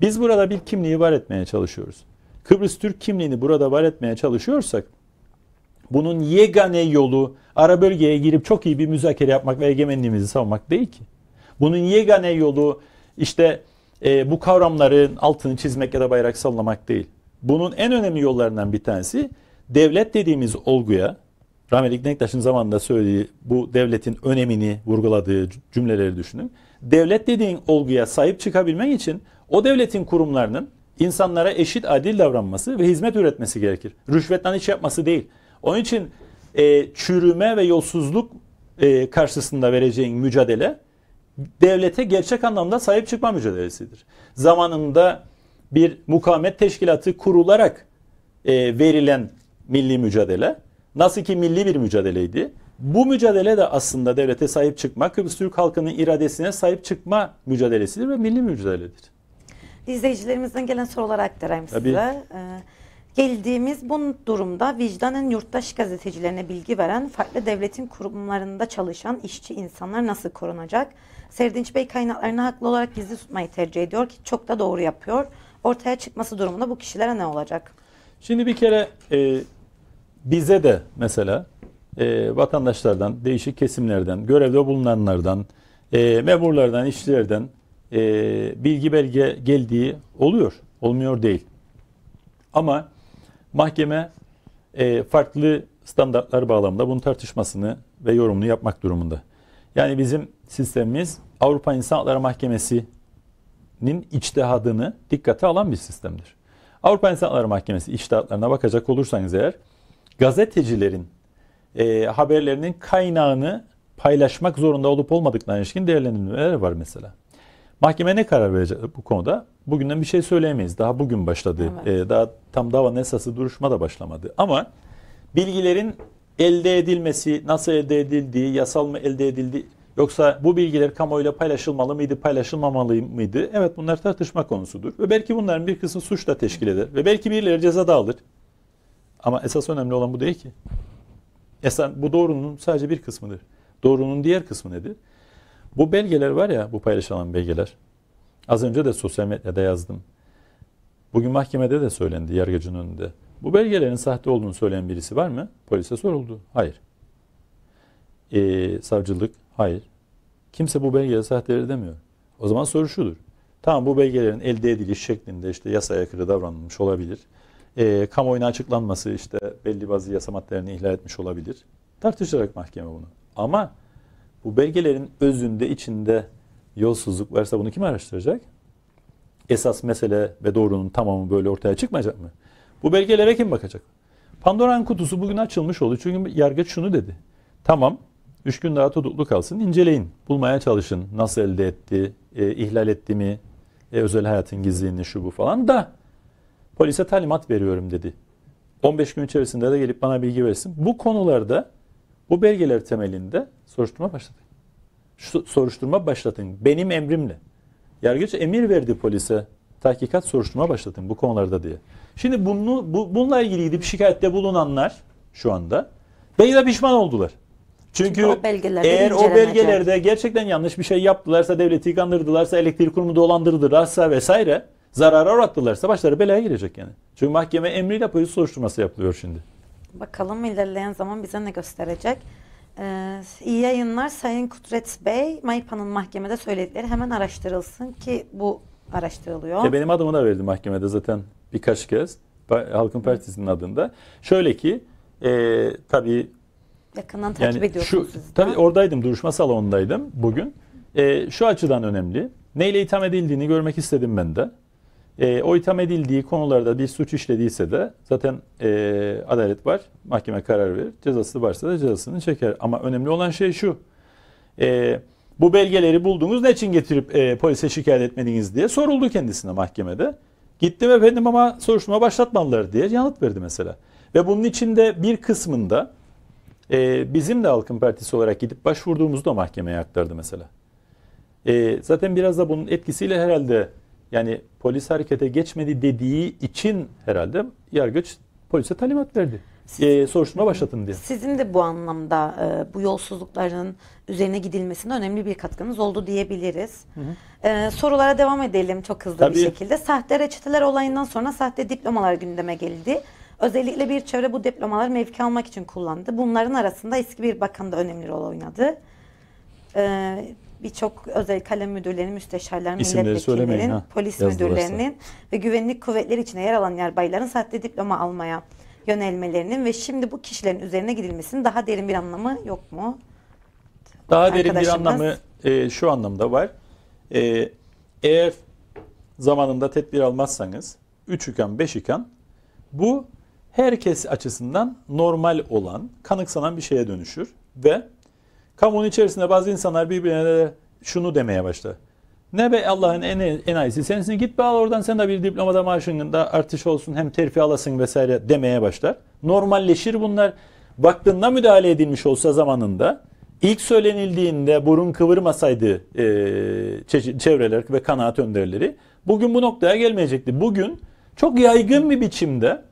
Biz burada bir kimliği var etmeye çalışıyoruz. Kıbrıs Türk kimliğini burada var etmeye çalışıyorsak bunun yegane yolu ara bölgeye girip çok iyi bir müzakere yapmak ve egemenliğimizi savunmak değil ki. Bunun yegane yolu işte e, bu kavramların altını çizmek ya da bayrak sallamak değil. Bunun en önemli yollarından bir tanesi devlet dediğimiz olguya rahmetli Denktaş'ın zamanında söylediği bu devletin önemini vurguladığı cümleleri düşünün. Devlet dediğin olguya sahip çıkabilmek için o devletin kurumlarının insanlara eşit adil davranması ve hizmet üretmesi gerekir. Rüşvetten hiç yapması değil. Onun için e, çürüme ve yolsuzluk e, karşısında vereceğin mücadele devlete gerçek anlamda sahip çıkma mücadelesidir. Zamanında bir mukamet teşkilatı kurularak e, verilen milli mücadele nasıl ki milli bir mücadeleydi. Bu mücadele de aslında devlete sahip çıkma, Kıbrıs Türk halkının iradesine sahip çıkma mücadelesidir ve milli mücadeledir izleyicilerimizden gelen sorulara aktarayım Tabii. size. Ee, geldiğimiz bu durumda vicdanın yurttaş gazetecilerine bilgi veren farklı devletin kurumlarında çalışan işçi insanlar nasıl korunacak? Serdinç Bey kaynaklarını haklı olarak gizli tutmayı tercih ediyor ki çok da doğru yapıyor. Ortaya çıkması durumunda bu kişilere ne olacak? Şimdi bir kere e, bize de mesela e, vatandaşlardan, değişik kesimlerden, görevde bulunanlardan, e, memurlardan, işçilerden e, bilgi belge geldiği oluyor. Olmuyor değil. Ama mahkeme e, farklı standartlar bağlamında bunun tartışmasını ve yorumunu yapmak durumunda. Yani bizim sistemimiz Avrupa İnsan Hakları Mahkemesi'nin içtihadını dikkate alan bir sistemdir. Avrupa İnsan Hakları Mahkemesi içtihatlarına bakacak olursanız eğer gazetecilerin e, haberlerinin kaynağını paylaşmak zorunda olup olmadıklarına ilişkin değerlendirmeler var mesela. Mahkeme ne karar verecek bu konuda? Bugünden bir şey söyleyemeyiz. Daha bugün başladı. Evet. Ee, daha tam dava esası duruşma da başlamadı. Ama bilgilerin elde edilmesi, nasıl elde edildiği, yasal mı elde edildi yoksa bu bilgiler kamuoyuyla paylaşılmalı mıydı, paylaşılmamalı mıydı? Evet bunlar tartışma konusudur. Ve belki bunların bir kısmı suçla teşkil eder ve belki birileri ceza da alır. Ama esas önemli olan bu değil ki. Esen, bu doğrunun sadece bir kısmıdır. Doğrunun diğer kısmı nedir? Bu belgeler var ya, bu paylaşılan belgeler. Az önce de sosyal medyada yazdım. Bugün mahkemede de söylendi, yargıcın önünde. Bu belgelerin sahte olduğunu söyleyen birisi var mı? Polise soruldu. Hayır. Ee, savcılık? Hayır. Kimse bu belgeleri sahteleri demiyor. O zaman soru şudur. Tamam bu belgelerin elde ediliş şeklinde işte yasaya aykırı davranılmış olabilir. E, kamuoyuna açıklanması işte belli bazı yasa maddelerini ihlal etmiş olabilir. Tartışarak mahkeme bunu. Ama bu belgelerin özünde, içinde yolsuzluk varsa bunu kim araştıracak? Esas mesele ve doğrunun tamamı böyle ortaya çıkmayacak mı? Bu belgelere kim bakacak? Pandora'nın kutusu bugün açılmış oldu. Çünkü yargıç şunu dedi. Tamam, üç gün daha tutuklu kalsın, inceleyin. Bulmaya çalışın. Nasıl elde etti, e, ihlal etti mi, e, özel hayatın gizliliğini, şu bu falan da polise talimat veriyorum dedi. 15 gün içerisinde de gelip bana bilgi versin. Bu konularda bu belgeler temelinde soruşturma başlatın. Şu, soruşturma başlatın. Benim emrimle. Yargıç emir verdi polise. Tahkikat soruşturma başlatın bu konularda diye. Şimdi bunu, bu, bununla ilgili gidip şikayette bulunanlar şu anda beyler pişman oldular. Çünkü o eğer o belgelerde gerçekten yanlış bir şey yaptılarsa, devleti kandırdılarsa, elektrik kurumu dolandırdılarsa vesaire zarara uğrattılarsa başları belaya girecek yani. Çünkü mahkeme emriyle polis soruşturması yapılıyor şimdi. Bakalım ilerleyen zaman bize ne gösterecek. Ee, iyi yayınlar Sayın Kudret Bey. Maypa'nın mahkemede söyledikleri hemen araştırılsın ki bu araştırılıyor. Ya benim adımı da verdi mahkemede zaten birkaç kez. Halkın Partisi'nin adında. Şöyle ki e, tabii yakından takip yani ediyorsunuz şu, Tabii oradaydım duruşma salonundaydım bugün. E, şu açıdan önemli. Neyle itham edildiğini görmek istedim ben de. E, o itham edildiği konularda bir suç işlediyse de zaten e, adalet var. Mahkeme karar verir. Cezası varsa da cezasını çeker. Ama önemli olan şey şu. E, bu belgeleri buldunuz ne için getirip e, polise şikayet etmediniz diye soruldu kendisine mahkemede. Gittim efendim ama soruşturma başlatmadılar diye yanıt verdi mesela. Ve bunun içinde bir kısmında e, bizim de Halkın Partisi olarak gidip başvurduğumuzu da mahkemeye aktardı mesela. E, zaten biraz da bunun etkisiyle herhalde yani polis harekete geçmedi dediği için herhalde yargıç polise talimat verdi. Siz, e, soruşturma başlatın diye. Sizin de bu anlamda e, bu yolsuzlukların üzerine gidilmesine önemli bir katkınız oldu diyebiliriz. Hı hı. E, sorulara devam edelim çok hızlı Tabii. bir şekilde. Sahte reçeteler olayından sonra sahte diplomalar gündeme geldi. Özellikle bir çevre bu diplomaları mevki almak için kullandı. Bunların arasında eski bir bakan da önemli rol oynadı. E, birçok özel kalem müdürlerinin, müsteşarların, milletvekillerinin, polis Yazdı müdürlerinin orası. ve güvenlik kuvvetleri içinde yer alan yerbayların sahte diploma almaya yönelmelerinin ve şimdi bu kişilerin üzerine gidilmesinin daha derin bir anlamı yok mu? Daha derin bir anlamı e, şu anlamda var. E, eğer zamanında tedbir almazsanız 3 iken 5 iken bu herkes açısından normal olan, kanıksanan bir şeye dönüşür ve Kamunun içerisinde bazı insanlar birbirine de şunu demeye başladı. Ne be Allah'ın en en iyisi sensin git be al oradan sen de bir diplomada maaşında artış olsun hem terfi alasın vesaire demeye başlar. Normalleşir bunlar. Baktığında müdahale edilmiş olsa zamanında ilk söylenildiğinde burun kıvırmasaydı e, çevreler ve kanaat önderleri bugün bu noktaya gelmeyecekti. Bugün çok yaygın bir biçimde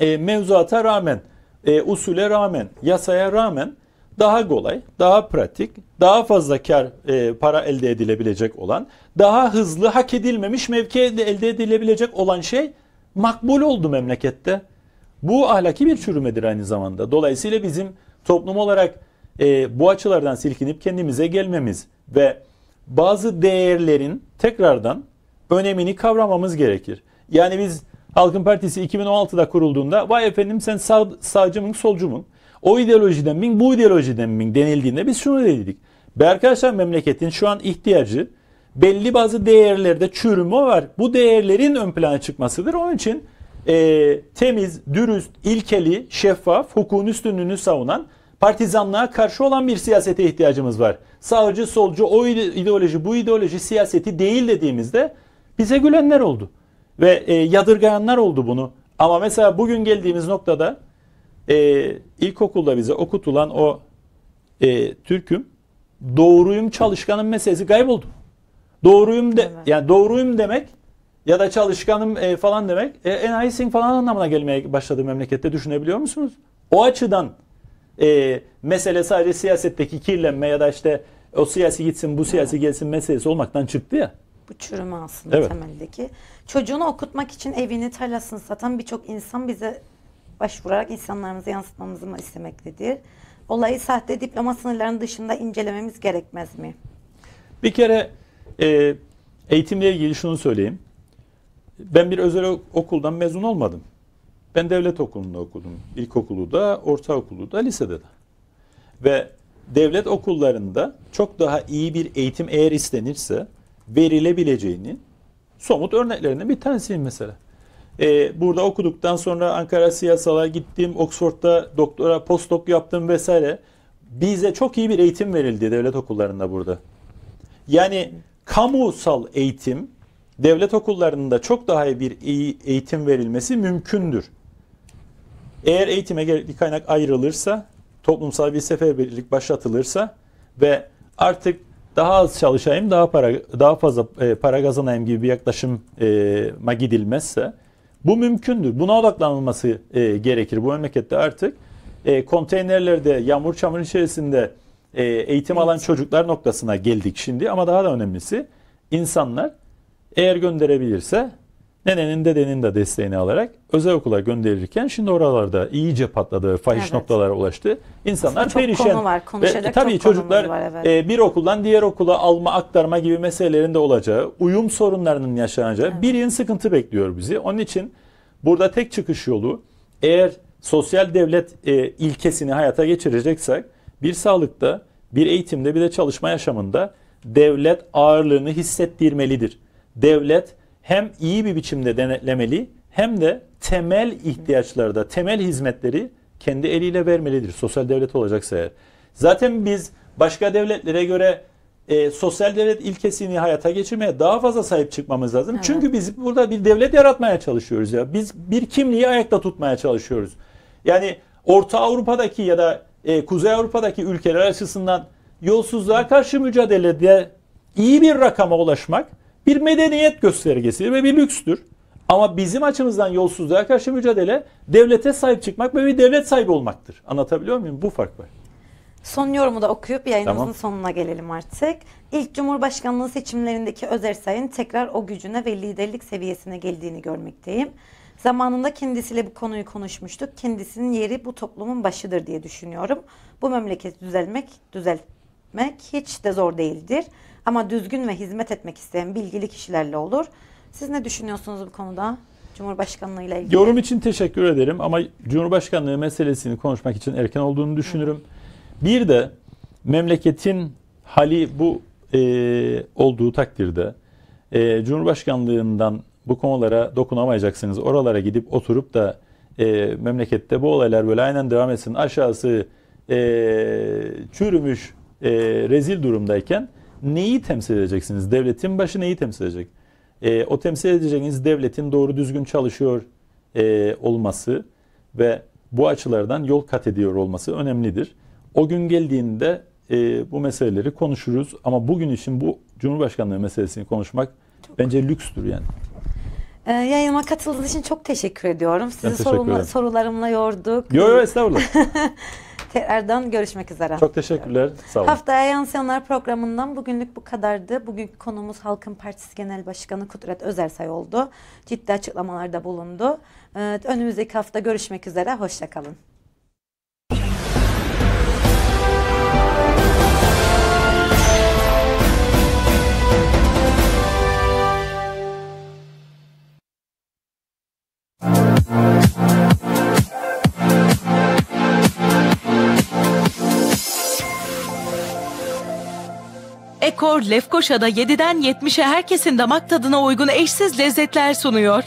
e, mevzuata rağmen, e, usule rağmen, yasaya rağmen daha kolay, daha pratik, daha fazla kar e, para elde edilebilecek olan, daha hızlı hak edilmemiş mevki elde edilebilecek olan şey makbul oldu memlekette. Bu ahlaki bir çürümedir aynı zamanda. Dolayısıyla bizim toplum olarak e, bu açılardan silkinip kendimize gelmemiz ve bazı değerlerin tekrardan önemini kavramamız gerekir. Yani biz Halkın Partisi 2016'da kurulduğunda vay efendim sen sağ, sağcı mın solcu mun? O ideolojiden min, bu ideolojiden min denildiğinde biz şunu dedik. Berkayşan memleketin şu an ihtiyacı belli bazı değerlerde çürüme var. Bu değerlerin ön plana çıkmasıdır. Onun için e, temiz, dürüst, ilkeli, şeffaf, hukukun üstünlüğünü savunan partizanlığa karşı olan bir siyasete ihtiyacımız var. Sağcı, solcu, o ideoloji, bu ideoloji siyaseti değil dediğimizde bize gülenler oldu. Ve e, yadırgayanlar oldu bunu. Ama mesela bugün geldiğimiz noktada e, ilkokulda bize okutulan o e, Türk'üm doğruyum çalışkanım meselesi kayboldu. Doğruyum de evet. yani doğruyum demek ya da çalışkanım e, falan demek e, enayisin falan anlamına gelmeye başladı memlekette düşünebiliyor musunuz? O açıdan e, mesele sadece siyasetteki kirlenme ya da işte o siyasi gitsin bu siyasi evet. gelsin meselesi olmaktan çıktı ya. Bu çürüme aslında evet. temeldeki. Çocuğunu okutmak için evini, tarlasını satan birçok insan bize başvurarak insanlarımızı yansıtmamızı mı istemektedir? Olayı sahte diploma sınırlarının dışında incelememiz gerekmez mi? Bir kere e, eğitimle ilgili şunu söyleyeyim. Ben bir özel okuldan mezun olmadım. Ben devlet okulunda okudum. İlkokulu da, ortaokulu da, lisede de. Ve devlet okullarında çok daha iyi bir eğitim eğer istenirse verilebileceğini somut örneklerinden bir tanesiyim mesela. E, burada okuduktan sonra Ankara siyasalar gittim, Oxford'da doktora, postdoc yaptım vesaire. Bize çok iyi bir eğitim verildi devlet okullarında burada. Yani kamusal eğitim devlet okullarında çok daha iyi bir eğitim verilmesi mümkündür. Eğer eğitime gerekli kaynak ayrılırsa, toplumsal bir seferberlik başlatılırsa ve artık daha az çalışayım, daha para daha fazla e, para kazanayım gibi bir yaklaşıma gidilmezse bu mümkündür. Buna odaklanılması e, gerekir. Bu memlekette artık e, konteynerlerde yağmur çamur içerisinde e, eğitim evet. alan çocuklar noktasına geldik şimdi. Ama daha da önemlisi insanlar eğer gönderebilirse Nenenin dedenin de desteğini alarak özel okula gönderirken şimdi oralarda iyice patladı, fahiş evet. noktalara ulaştı. İnsanlar Aslında çok perişan. Konu var, konuşacak Ve, tabii çok çocuklar var, evet. e, bir okuldan diğer okula alma, aktarma gibi meselelerinde olacağı, uyum sorunlarının yaşanacağı evet. bir yıl sıkıntı bekliyor bizi. Onun için burada tek çıkış yolu eğer sosyal devlet e, ilkesini hayata geçireceksek bir sağlıkta, bir eğitimde, bir de çalışma yaşamında devlet ağırlığını hissettirmelidir. Devlet hem iyi bir biçimde denetlemeli hem de temel ihtiyaçlarda, temel hizmetleri kendi eliyle vermelidir. Sosyal devlet olacaksa eğer. Zaten biz başka devletlere göre e, sosyal devlet ilkesini hayata geçirmeye daha fazla sahip çıkmamız lazım. Evet. Çünkü biz burada bir devlet yaratmaya çalışıyoruz ya. Biz bir kimliği ayakta tutmaya çalışıyoruz. Yani Orta Avrupa'daki ya da e, Kuzey Avrupa'daki ülkeler açısından yolsuzluğa karşı mücadelede iyi bir rakama ulaşmak bir medeniyet göstergesi ve bir lükstür. Ama bizim açımızdan yolsuzluğa karşı mücadele devlete sahip çıkmak ve bir devlet sahibi olmaktır. Anlatabiliyor muyum? Bu fark var. Son yorumu da okuyup yayınımızın tamam. sonuna gelelim artık. İlk Cumhurbaşkanlığı seçimlerindeki Özersay'ın tekrar o gücüne ve liderlik seviyesine geldiğini görmekteyim. Zamanında kendisiyle bu konuyu konuşmuştuk. Kendisinin yeri bu toplumun başıdır diye düşünüyorum. Bu memleket düzelmek, düzeltmek hiç de zor değildir. Ama düzgün ve hizmet etmek isteyen bilgili kişilerle olur. Siz ne düşünüyorsunuz bu konuda? Cumhurbaşkanlığı ile ilgili. Yorum için teşekkür ederim ama Cumhurbaşkanlığı meselesini konuşmak için erken olduğunu düşünürüm. Bir de memleketin hali bu e, olduğu takdirde e, Cumhurbaşkanlığından bu konulara dokunamayacaksınız. Oralara gidip oturup da e, memlekette bu olaylar böyle aynen devam etsin aşağısı e, çürümüş e, rezil durumdayken neyi temsil edeceksiniz? Devletin başı neyi temsil edecek? E, o temsil edeceğiniz devletin doğru düzgün çalışıyor e, olması ve bu açılardan yol kat ediyor olması önemlidir. O gün geldiğinde e, bu meseleleri konuşuruz ama bugün için bu Cumhurbaşkanlığı meselesini konuşmak çok. bence lükstür yani. E, yayınıma katıldığınız için çok teşekkür ediyorum. Sizi teşekkür sorumla, sorularımla yorduk. Yok yok estağfurullah. [LAUGHS] Tekrardan görüşmek üzere. Çok teşekkürler. Sağ olun. Haftaya Yansıyanlar programından bugünlük bu kadardı. Bugünkü konumuz Halkın Partisi Genel Başkanı Kudret Özersay oldu. Ciddi açıklamalarda bulundu. Ee, önümüzdeki hafta görüşmek üzere. Hoşçakalın. Doktor Lefkoşa'da 7'den 70'e herkesin damak tadına uygun eşsiz lezzetler sunuyor.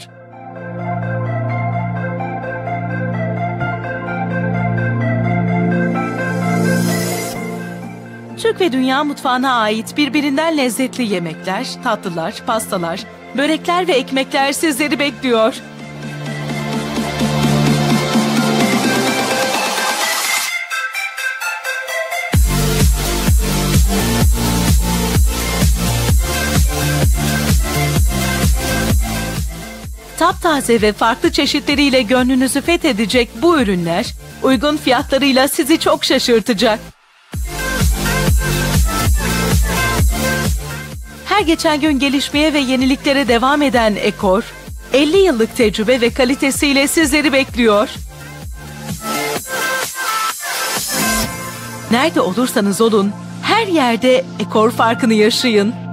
Türk ve dünya mutfağına ait birbirinden lezzetli yemekler, tatlılar, pastalar, börekler ve ekmekler sizleri bekliyor. Taptaze ve farklı çeşitleriyle gönlünüzü fethedecek bu ürünler uygun fiyatlarıyla sizi çok şaşırtacak. Her geçen gün gelişmeye ve yeniliklere devam eden Ekor, 50 yıllık tecrübe ve kalitesiyle sizleri bekliyor. Nerede olursanız olun, her yerde Ekor farkını yaşayın.